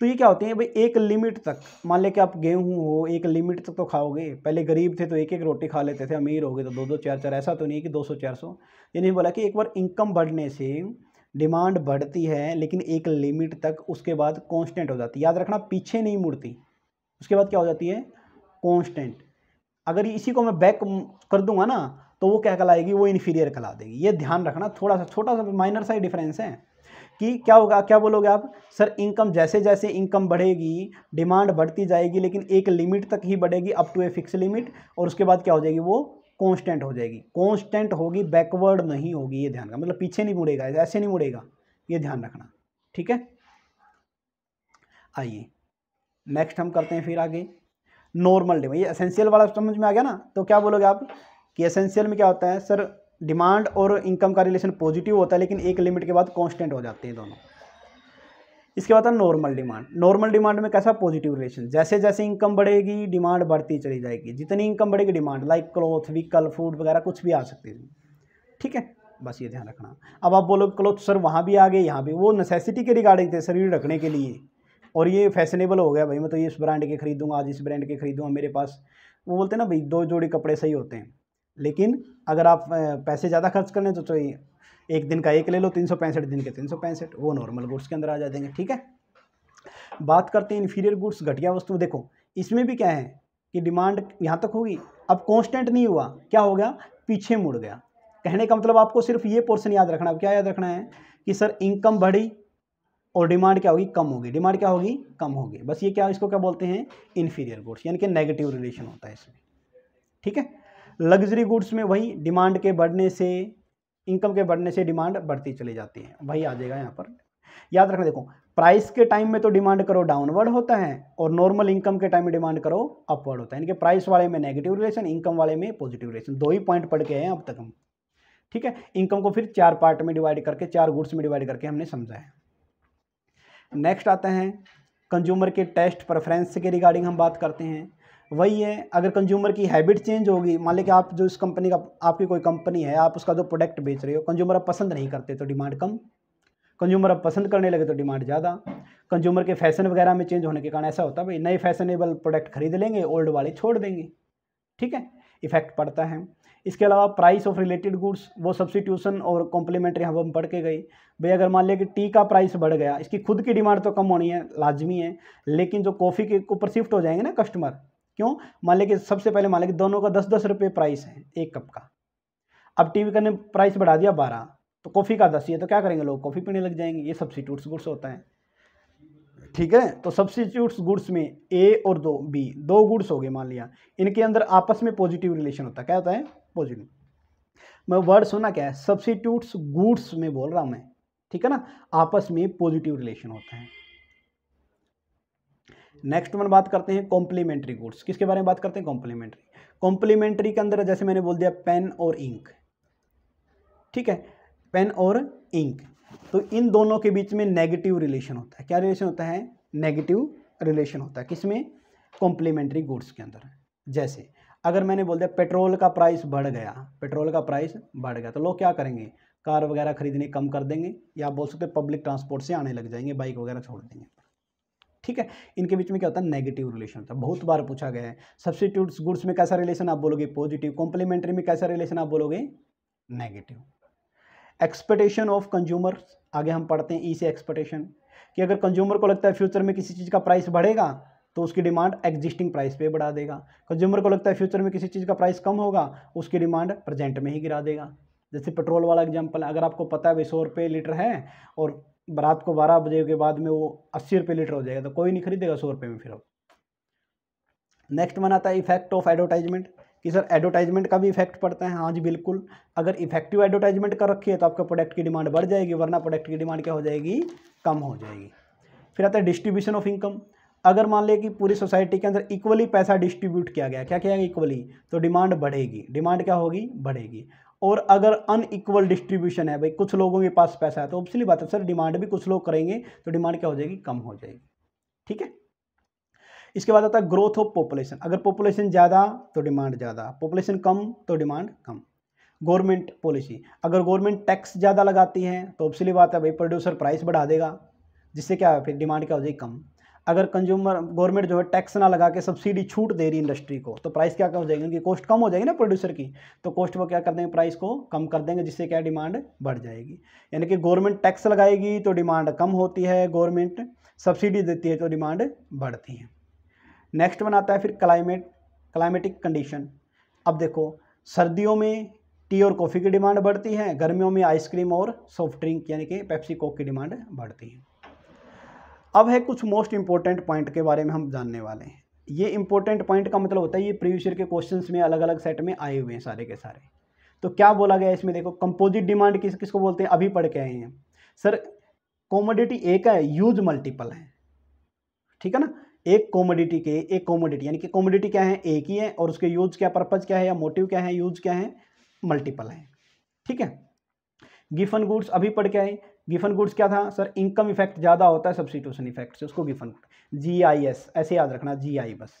तो ये क्या होते हैं भाई एक लिमिट तक मान लें कि आप गेहूँ हो एक लिमिट तक तो खाओगे पहले गरीब थे तो एक एक रोटी खा लेते थे अमीर हो गए तो दो दो चार चार ऐसा तो नहीं है कि दो सौ चार सौ यानी बोला कि एक बार इनकम बढ़ने से डिमांड बढ़ती है लेकिन एक लिमिट तक उसके बाद कांस्टेंट हो जाती है याद रखना पीछे नहीं मुड़ती उसके बाद क्या हो जाती है कांस्टेंट अगर इसी को मैं बैक कर दूंगा ना तो वो क्या कहलाएगी वो इन्फीरियर कहला देगी ये ध्यान रखना थोड़ा सा छोटा सा माइनर सा ही डिफरेंस है कि क्या होगा क्या बोलोगे आप सर इनकम जैसे जैसे इनकम बढ़ेगी डिमांड बढ़ती जाएगी लेकिन एक लिमिट तक ही बढ़ेगी up to a fix limit और उसके बाद क्या हो जाएगी वो कॉन्स्टेंट हो जाएगी कॉन्स्टेंट होगी बैकवर्ड नहीं होगी ये ध्यान रखना मतलब पीछे नहीं मुड़ेगा ऐसे नहीं मुड़ेगा ये ध्यान रखना ठीक है आइए नेक्स्ट हम करते हैं फिर आगे नॉर्मल डिमांड ये एसेंशियल वाला समझ में आ गया ना तो क्या बोलोगे आप कि एसेंशियल में क्या होता है सर डिमांड और इनकम का रिलेशन पॉजिटिव होता है लेकिन एक लिमिट के बाद कांस्टेंट हो जाते हैं दोनों इसके बाद है नॉर्मल डिमांड नॉर्मल डिमांड में कैसा पॉजिटिव रिलेशन जैसे जैसे इनकम बढ़ेगी डिमांड बढ़ती चली जाएगी जितनी इनकम बढ़ेगी demand like cloth vehicle food वगैरह कुछ भी आ सकती है ठीक है बस ये ध्यान रखना अब आप बोलो क्लोथ सर वहाँ भी आ गए यहाँ भी वो नेसेसिटी के रिगार्डिंग थे शरीर रखने के लिए और ये फैशनेबल हो गया भाई मैं तो ये इस ब्रांड के खरीदूँगा आज इस ब्रांड के खरीदूँगा मेरे पास वो बोलते हैं ना भाई दो जोड़ी कपड़े सही होते हैं लेकिन अगर आप पैसे ज़्यादा खर्च कर लें तो, तो एक दिन का एक ले लो तीन सौ पैंसठ दिन के तीन सौ पैंसठ वो नॉर्मल गुड्स के अंदर आ जाएंगे ठीक है बात करते हैं इन्फीरियर गुड्स घटिया वस्तु देखो इसमें भी क्या है कि डिमांड यहाँ तक होगी अब कॉन्स्टेंट नहीं हुआ क्या हो गया पीछे मुड़ गया कहने का मतलब आपको सिर्फ ये पोर्सन याद रखना है क्या याद रखना है कि सर इनकम बढ़ी और डिमांड क्या होगी कम होगी डिमांड क्या होगी कम होगी बस ये क्या इसको क्या बोलते हैं इन्फीरियर गुड्स यानी कि नेगेटिव रिलेशन होता है इसमें ठीक है लग्जरी गुड्स में वही डिमांड के बढ़ने से इनकम के बढ़ने से डिमांड बढ़ती चली जाती है वही आ जाएगा यहाँ पर याद रखना देखो प्राइस के टाइम में तो डिमांड करो डाउनवर्ड होता है और नॉर्मल इनकम के टाइम में डिमांड करो अपवर्ड होता है यानी कि प्राइस वाले में नेगेटिव रिलेशन इनकम वाले में पॉजिटिव रिलेशन दो ही पॉइंट पढ़ के हैं अब तक हम ठीक है इनकम को फिर चार पार्ट में डिवाइड करके चार गुड्स में डिवाइड करके हमने समझा है नेक्स्ट आता है कंज्यूमर के टेस्ट प्रेफरेंस के रिगार्डिंग हम बात करते हैं वही है अगर कंज्यूमर की हैबिट चेंज होगी मान लें कि आप जो इस कंपनी का आपकी कोई कंपनी है आप उसका जो प्रोडक्ट बेच रहे हो कंज्यूमर अब पसंद नहीं करते तो डिमांड कम कंज्यूमर अब पसंद करने लगे तो डिमांड ज़्यादा कंज्यूमर के फैशन वगैरह में चेंज होने के कारण ऐसा होता है भाई नए फैशनेबल प्रोडक्ट खरीद लेंगे ओल्ड वाले छोड़ देंगे ठीक है इफेक्ट पड़ता है इसके अलावा प्राइस ऑफ रिलेटेड गुड्स वो सब्सिट्यूशन और कॉम्प्लीमेंट्री हम पढ़ के गई भाई अगर मान लिया कि टी का प्राइस बढ़ गया इसकी खुद की डिमांड तो कम होनी है लाजमी है लेकिन जो कॉफ़ी के ऊपर शिफ्ट हो जाएंगे ना कस्टमर क्यों मान लें सबसे पहले मान लें दोनों का दस दस रुपये प्राइस है एक कप का अब टीवी का ने प्राइस बढ़ा दिया बारह तो कॉफ़ी का दस ये तो क्या करेंगे लोग कॉफ़ी पीने लग जाएंगे ये सब्सिट्यूट्स गुड्स होता है ठीक है तो सब्सिट्यूट्स गुड्स में ए और दो बी दो गुड्स हो गए मान लिया इनके अंदर आपस में पॉजिटिव रिलेशन होता है क्या होता है पॉजिटिव मैं वर्ड सुना क्या है सब्सिट्यूट्स गुड्स में बोल रहा हूँ मैं ठीक है ना आपस में पॉजिटिव रिलेशन होता है नेक्स्ट वन बात करते हैं कॉम्प्लीमेंट्री गुड्स किसके बारे में बात करते हैं कॉम्प्लीमेंट्री कॉम्प्लीमेंट्री के अंदर जैसे मैंने बोल दिया पेन और इंक ठीक है पेन और इंक तो इन दोनों के बीच में नेगेटिव रिलेशन होता है क्या रिलेशन होता है नेगेटिव रिलेशन होता है किसमें कॉम्प्लीमेंट्री गुड्स के अंदर जैसे अगर मैंने बोल दिया पेट्रोल का प्राइस बढ़ गया पेट्रोल का प्राइस बढ़ गया तो लोग क्या करेंगे कार वगैरह खरीदने कम कर देंगे या बोल सकते पब्लिक ट्रांसपोर्ट से आने लग जाएंगे बाइक वगैरह छोड़ देंगे ठीक है इनके बीच में क्या होता है नेगेटिव रिलेशन होता है बहुत बार पूछा गया है सब्सिट्यूट्स गुड्स में कैसा रिलेशन आप बोलोगे पॉजिटिव कॉम्प्लीमेंट्री में कैसा रिलेशन आप बोलोगे नेगेटिव एक्सपेक्टेशन ऑफ कंज्यूमर आगे हम पढ़ते हैं ई e से एक्सपेक्टेशन कि अगर कंज्यूमर को लगता है फ्यूचर में किसी चीज़ का प्राइस बढ़ेगा तो उसकी डिमांड एग्जिस्टिंग प्राइस पे बढ़ा देगा कंज्यूमर को लगता है फ्यूचर में किसी चीज़ का प्राइस कम होगा उसकी डिमांड प्रेजेंट में ही गिरा देगा जैसे पेट्रोल वाला एग्जांपल अगर आपको पता है भाई सौ रुपये लीटर है और रात को बारह बजे के बाद में वो अस्सी रुपये लीटर हो जाएगा तो कोई नहीं खरीदेगा सौ रुपये में फिर अब नेक्स्ट वन आता है इफेक्ट ऑफ एडवर्टाइजमेंट कि सर एडवर्टाइजमेंट का भी इफेक्ट पड़ता है हाँ जी बिल्कुल अगर इफेक्टिव एडवर्टाइजमेंट कर रखी है तो आपका प्रोडक्ट की डिमांड बढ़ जाएगी वरना प्रोडक्ट की डिमांड क्या हो जाएगी कम हो जाएगी फिर आता है डिस्ट्रीब्यूशन ऑफ इनकम अगर मान लें कि पूरी सोसाइटी के अंदर इक्वली पैसा डिस्ट्रीब्यूट किया गया क्या किया गया इक्वली तो डिमांड बढ़ेगी डिमांड क्या होगी बढ़ेगी और अगर अनइक्वल डिस्ट्रीब्यूशन है भाई कुछ लोगों के पास पैसा है तो ऑब्वियसली बात है सर डिमांड भी कुछ लोग करेंगे तो डिमांड क्या हो जाएगी कम हो जाएगी ठीक है इसके बाद आता है ग्रोथ ऑफ पॉपुलेशन अगर पॉपुलेशन ज़्यादा तो डिमांड ज़्यादा पॉपुलेशन कम तो डिमांड कम गवर्नमेंट पॉलिसी अगर गवर्नमेंट टैक्स ज़्यादा लगाती है तो ऑब्वियसली बात है भाई प्रोड्यूसर प्राइस बढ़ा देगा जिससे क्या फिर डिमांड क्या हो जाएगी कम अगर कंज्यूमर गवर्नमेंट जो है टैक्स ना लगा के सब्सिडी छूट दे रही इंडस्ट्री को तो प्राइस क्या हो जाएगी उनकी कॉस्ट कम हो जाएगी ना प्रोड्यूसर की तो कॉस्ट वो क्या कर देंगे प्राइस को कम कर देंगे जिससे क्या डिमांड बढ़ जाएगी यानी कि गवर्नमेंट टैक्स लगाएगी तो डिमांड कम होती है गवर्नमेंट सब्सिडी देती है तो डिमांड बढ़ती है नेक्स्ट वन आता है फिर क्लाइमेट क्लाइमेटिक कंडीशन अब देखो सर्दियों में टी और कॉफ़ी की डिमांड बढ़ती है गर्मियों में आइसक्रीम और सॉफ्ट ड्रिंक यानी कि पेप्सी कोक की डिमांड बढ़ती है अब है कुछ मोस्ट इंपॉर्टेंट पॉइंट के बारे में हम जानने वाले हैं ये इंपॉर्टेंट पॉइंट का मतलब होता है ये प्रीवियस ईयर के क्वेश्चन में अलग अलग सेट में आए हुए हैं सारे के सारे तो क्या बोला गया इसमें देखो कंपोजिट डिमांड किस किसको बोलते हैं अभी पढ़ के आए हैं सर कॉमोडिटी एक है यूज मल्टीपल है ठीक है ना एक कॉमोडिटी के एक कॉमोडिटी यानी कि कॉमोडिटी क्या है एक ही है और उसके यूज क्या पर्पज क्या है या मोटिव क्या है यूज क्या है मल्टीपल है ठीक है गिफन गुड्स अभी पढ़ के आए गिफन गुड्स क्या था सर इनकम इफेक्ट ज़्यादा होता है सब्सिट्यूशन इफेक्ट से उसको Giffen good G I S ऐसे याद रखना जी आई बस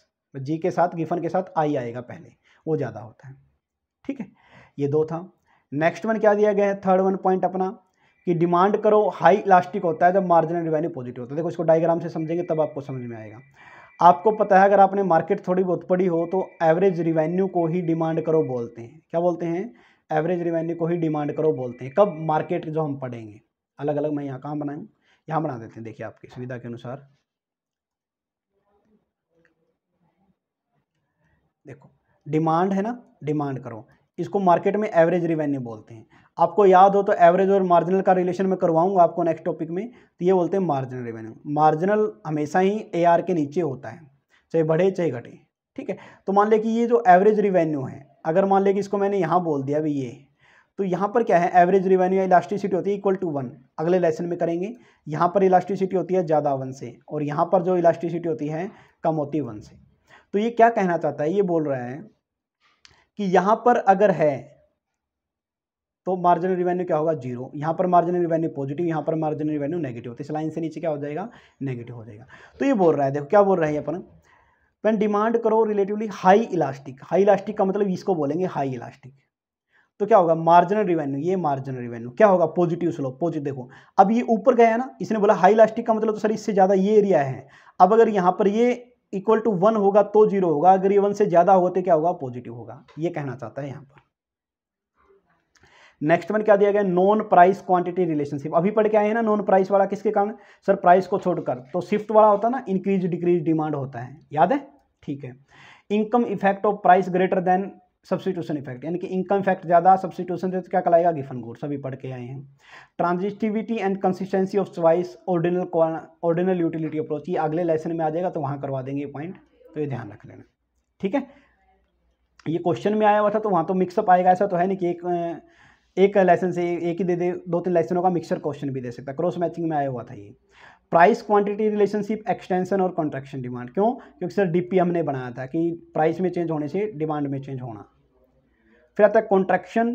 जी के साथ गिफन के साथ आई आएगा पहले वो ज़्यादा होता है ठीक है ये दो था नेक्स्ट वन क्या दिया गया है थर्ड वन पॉइंट अपना कि डिमांड करो हाई इलास्टिक होता है जब मार्जिनल रिवेन्यू पॉजिटिव होता है देखो इसको डायग्राम से समझेंगे तब आपको समझ में आएगा आपको पता है अगर आपने मार्केट थोड़ी बहुत पड़ी हो तो एवरेज रिवेन्यू को ही डिमांड करो बोलते हैं क्या बोलते हैं एवरेज रिवेन्यू को ही डिमांड करो बोलते हैं कब मार्केट जो हम पढ़ेंगे अलग अलग मैं यहाँ कहाँ बनाऊँ यहाँ बना देते हैं देखिए आपकी सुविधा के अनुसार देखो डिमांड है ना डिमांड करो इसको मार्केट में एवरेज रिवेन्यू बोलते हैं आपको याद हो तो एवरेज और मार्जिनल का रिलेशन मैं करवाऊंगा आपको नेक्स्ट टॉपिक में तो ये बोलते हैं मार्जिनल रिवेन्यू मार्जिनल हमेशा ही ए के नीचे होता है चाहे बढ़े चाहे घटे ठीक है तो मान लिया कि ये जो एवरेज रिवेन्यू है अगर मान लिया कि इसको मैंने यहाँ बोल दिया अभी ये तो यहाँ पर क्या है एवरेज रिवेन्यू या इलास्टिसिटी होती है इक्वल टू वन अगले लेसन में करेंगे यहाँ पर इलास्टिसिटी होती है ज़्यादा वन से और यहाँ पर जो इलास्टिसिटी होती है कम होती है वन से तो ये क्या कहना चाहता है ये बोल रहा है कि यहाँ पर अगर है तो मार्जिनल रिवेन्यू क्या होगा जीरो यहाँ पर मार्जिनल रिवेन्यू पॉजिटिव यहाँ पर मार्जिनल रिवेन्यू नेगेटिव होती है इस लाइन से नीचे क्या हो जाएगा नेगेटिव हो जाएगा तो ये बोल रहा है देखो क्या बोल रहा है अपन when demand curve relatively high elastic high elastic का मतलब इसको बोलेंगे हाई इलास्टिक तो क्या होगा मार्जिनल रिवेन्यू ये मार्जिनल रिवेन्यू क्या होगा पॉजिटिव स्लो पॉजिटिव देखो अब ये ऊपर गया है ना इसने बोला हाई इलास्टिक का मतलब तो सर इससे ज़्यादा ये एरिया है अब अगर यहाँ पर ये इक्वल टू वन होगा तो जीरो होगा अगर ये वन से ज़्यादा होगा तो क्या होगा पॉजिटिव होगा ये कहना चाहता है यहाँ पर नेक्स्ट वन क्या दिया गया नॉन प्राइस क्वांटिटी रिलेशनशिप अभी पढ़ के आए हैं ना नॉन प्राइस वाला किसके कारण सर प्राइस को छोड़कर तो शिफ्ट वाला होता है ना इंक्रीज डिक्रीज डिमांड होता है याद है ठीक है income effect of price greater than substitution effect यानी कि इनकम इफेक्ट ज़्यादा सब्सिट्यूशन से तो क्या कहलाएगा गिफन गोर सभी पढ़ के आए हैं transitivity and consistency of choice ordinal ordinal utility approach ये अगले लेसन में आ जाएगा तो वहाँ करवा देंगे पॉइंट तो ये ध्यान रख लेना ठीक है ये क्वेश्चन में आया हुआ था तो वहाँ तो मिक्सअप आएगा ऐसा तो है ना कि एक एक लेसन से एक ही दे दे दो तीन लेसनों का मिक्सर क्वेश्चन भी दे सकता है क्रॉस मैचिंग में आया हुआ था ये प्राइस क्वांटिटी रिलेशनशिप एक्सटेंशन और कॉन्ट्रैक्शन डिमांड क्यों क्योंकि सर डीपी हमने बनाया था कि प्राइस में चेंज होने से डिमांड में चेंज होना फिर आता है contraction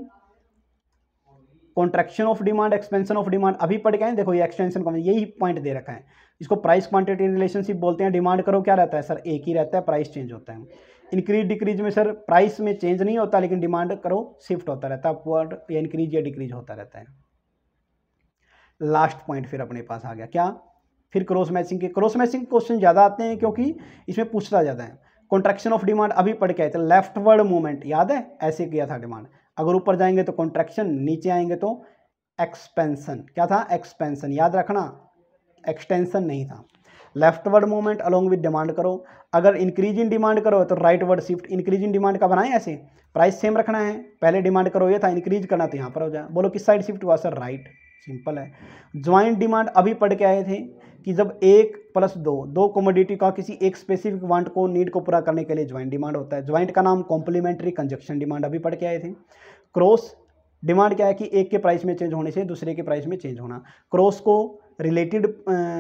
contraction of demand expansion of demand अभी पढ़ के आए देखो ये एक्सटेंशन यही पॉइंट दे रखा है इसको प्राइस क्वांटिटी रिलेशनशिप बोलते हैं डिमांड करो क्या रहता है सर एक ही रहता है प्राइस चेंज होता है इंक्रीज डिक्रीज में सर प्राइस में चेंज नहीं होता लेकिन डिमांड करो शिफ्ट होता रहता है अपवर्ड या इंक्रीज या डिक्रीज होता रहता है लास्ट पॉइंट फिर अपने पास आ गया क्या फिर क्रॉस मैचिंग के क्रॉस मैचिंग क्वेश्चन ज़्यादा आते हैं क्योंकि इसमें पूछता ज़्यादा है कॉन्ट्रैक्शन ऑफ डिमांड अभी पढ़ के आए थे लेफ्ट वर्ड मूवमेंट याद है ऐसे किया था डिमांड अगर ऊपर जाएंगे तो कॉन्ट्रैक्शन नीचे आएंगे तो एक्सपेंसन क्या था एक्सपेंसन याद रखना एक्सटेंसन नहीं था leftward movement along with demand curve अगर इंक्रीज इन डिमांड करो तो rightward shift increase in demand का बनाए ऐसे प्राइस सेम रखना है पहले डिमांड करो ये था इंक्रीज करना तो यहाँ पर हो जाए बोलो किस साइड शिफ्ट हुआ सर राइट सिंपल है ज्वाइंट डिमांड अभी पढ़ के आए थे कि जब एक प्लस दो दो कमोडिटी का किसी एक स्पेसिफिक वांट को नीड को पूरा करने के लिए ज्वाइंट डिमांड होता है ज्वाइंट का नाम कॉम्प्लीमेंट्री कंजक्शन डिमांड अभी पढ़ के आए थे क्रॉस डिमांड क्या है कि एक के प्राइस में चेंज होने से दूसरे के प्राइस में चेंज होना क्रॉस को रिलेटेड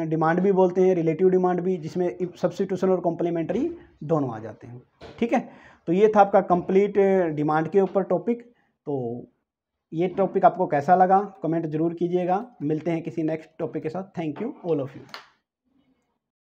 डिमांड भी बोलते हैं रिलेटिव डिमांड भी जिसमें सब्सिट्यूशन और कॉम्प्लीमेंट्री दोनों आ जाते हैं ठीक है तो ये था आपका कंप्लीट डिमांड के ऊपर टॉपिक तो ये टॉपिक आपको कैसा लगा कमेंट जरूर कीजिएगा मिलते हैं किसी नेक्स्ट टॉपिक के साथ thank you all of you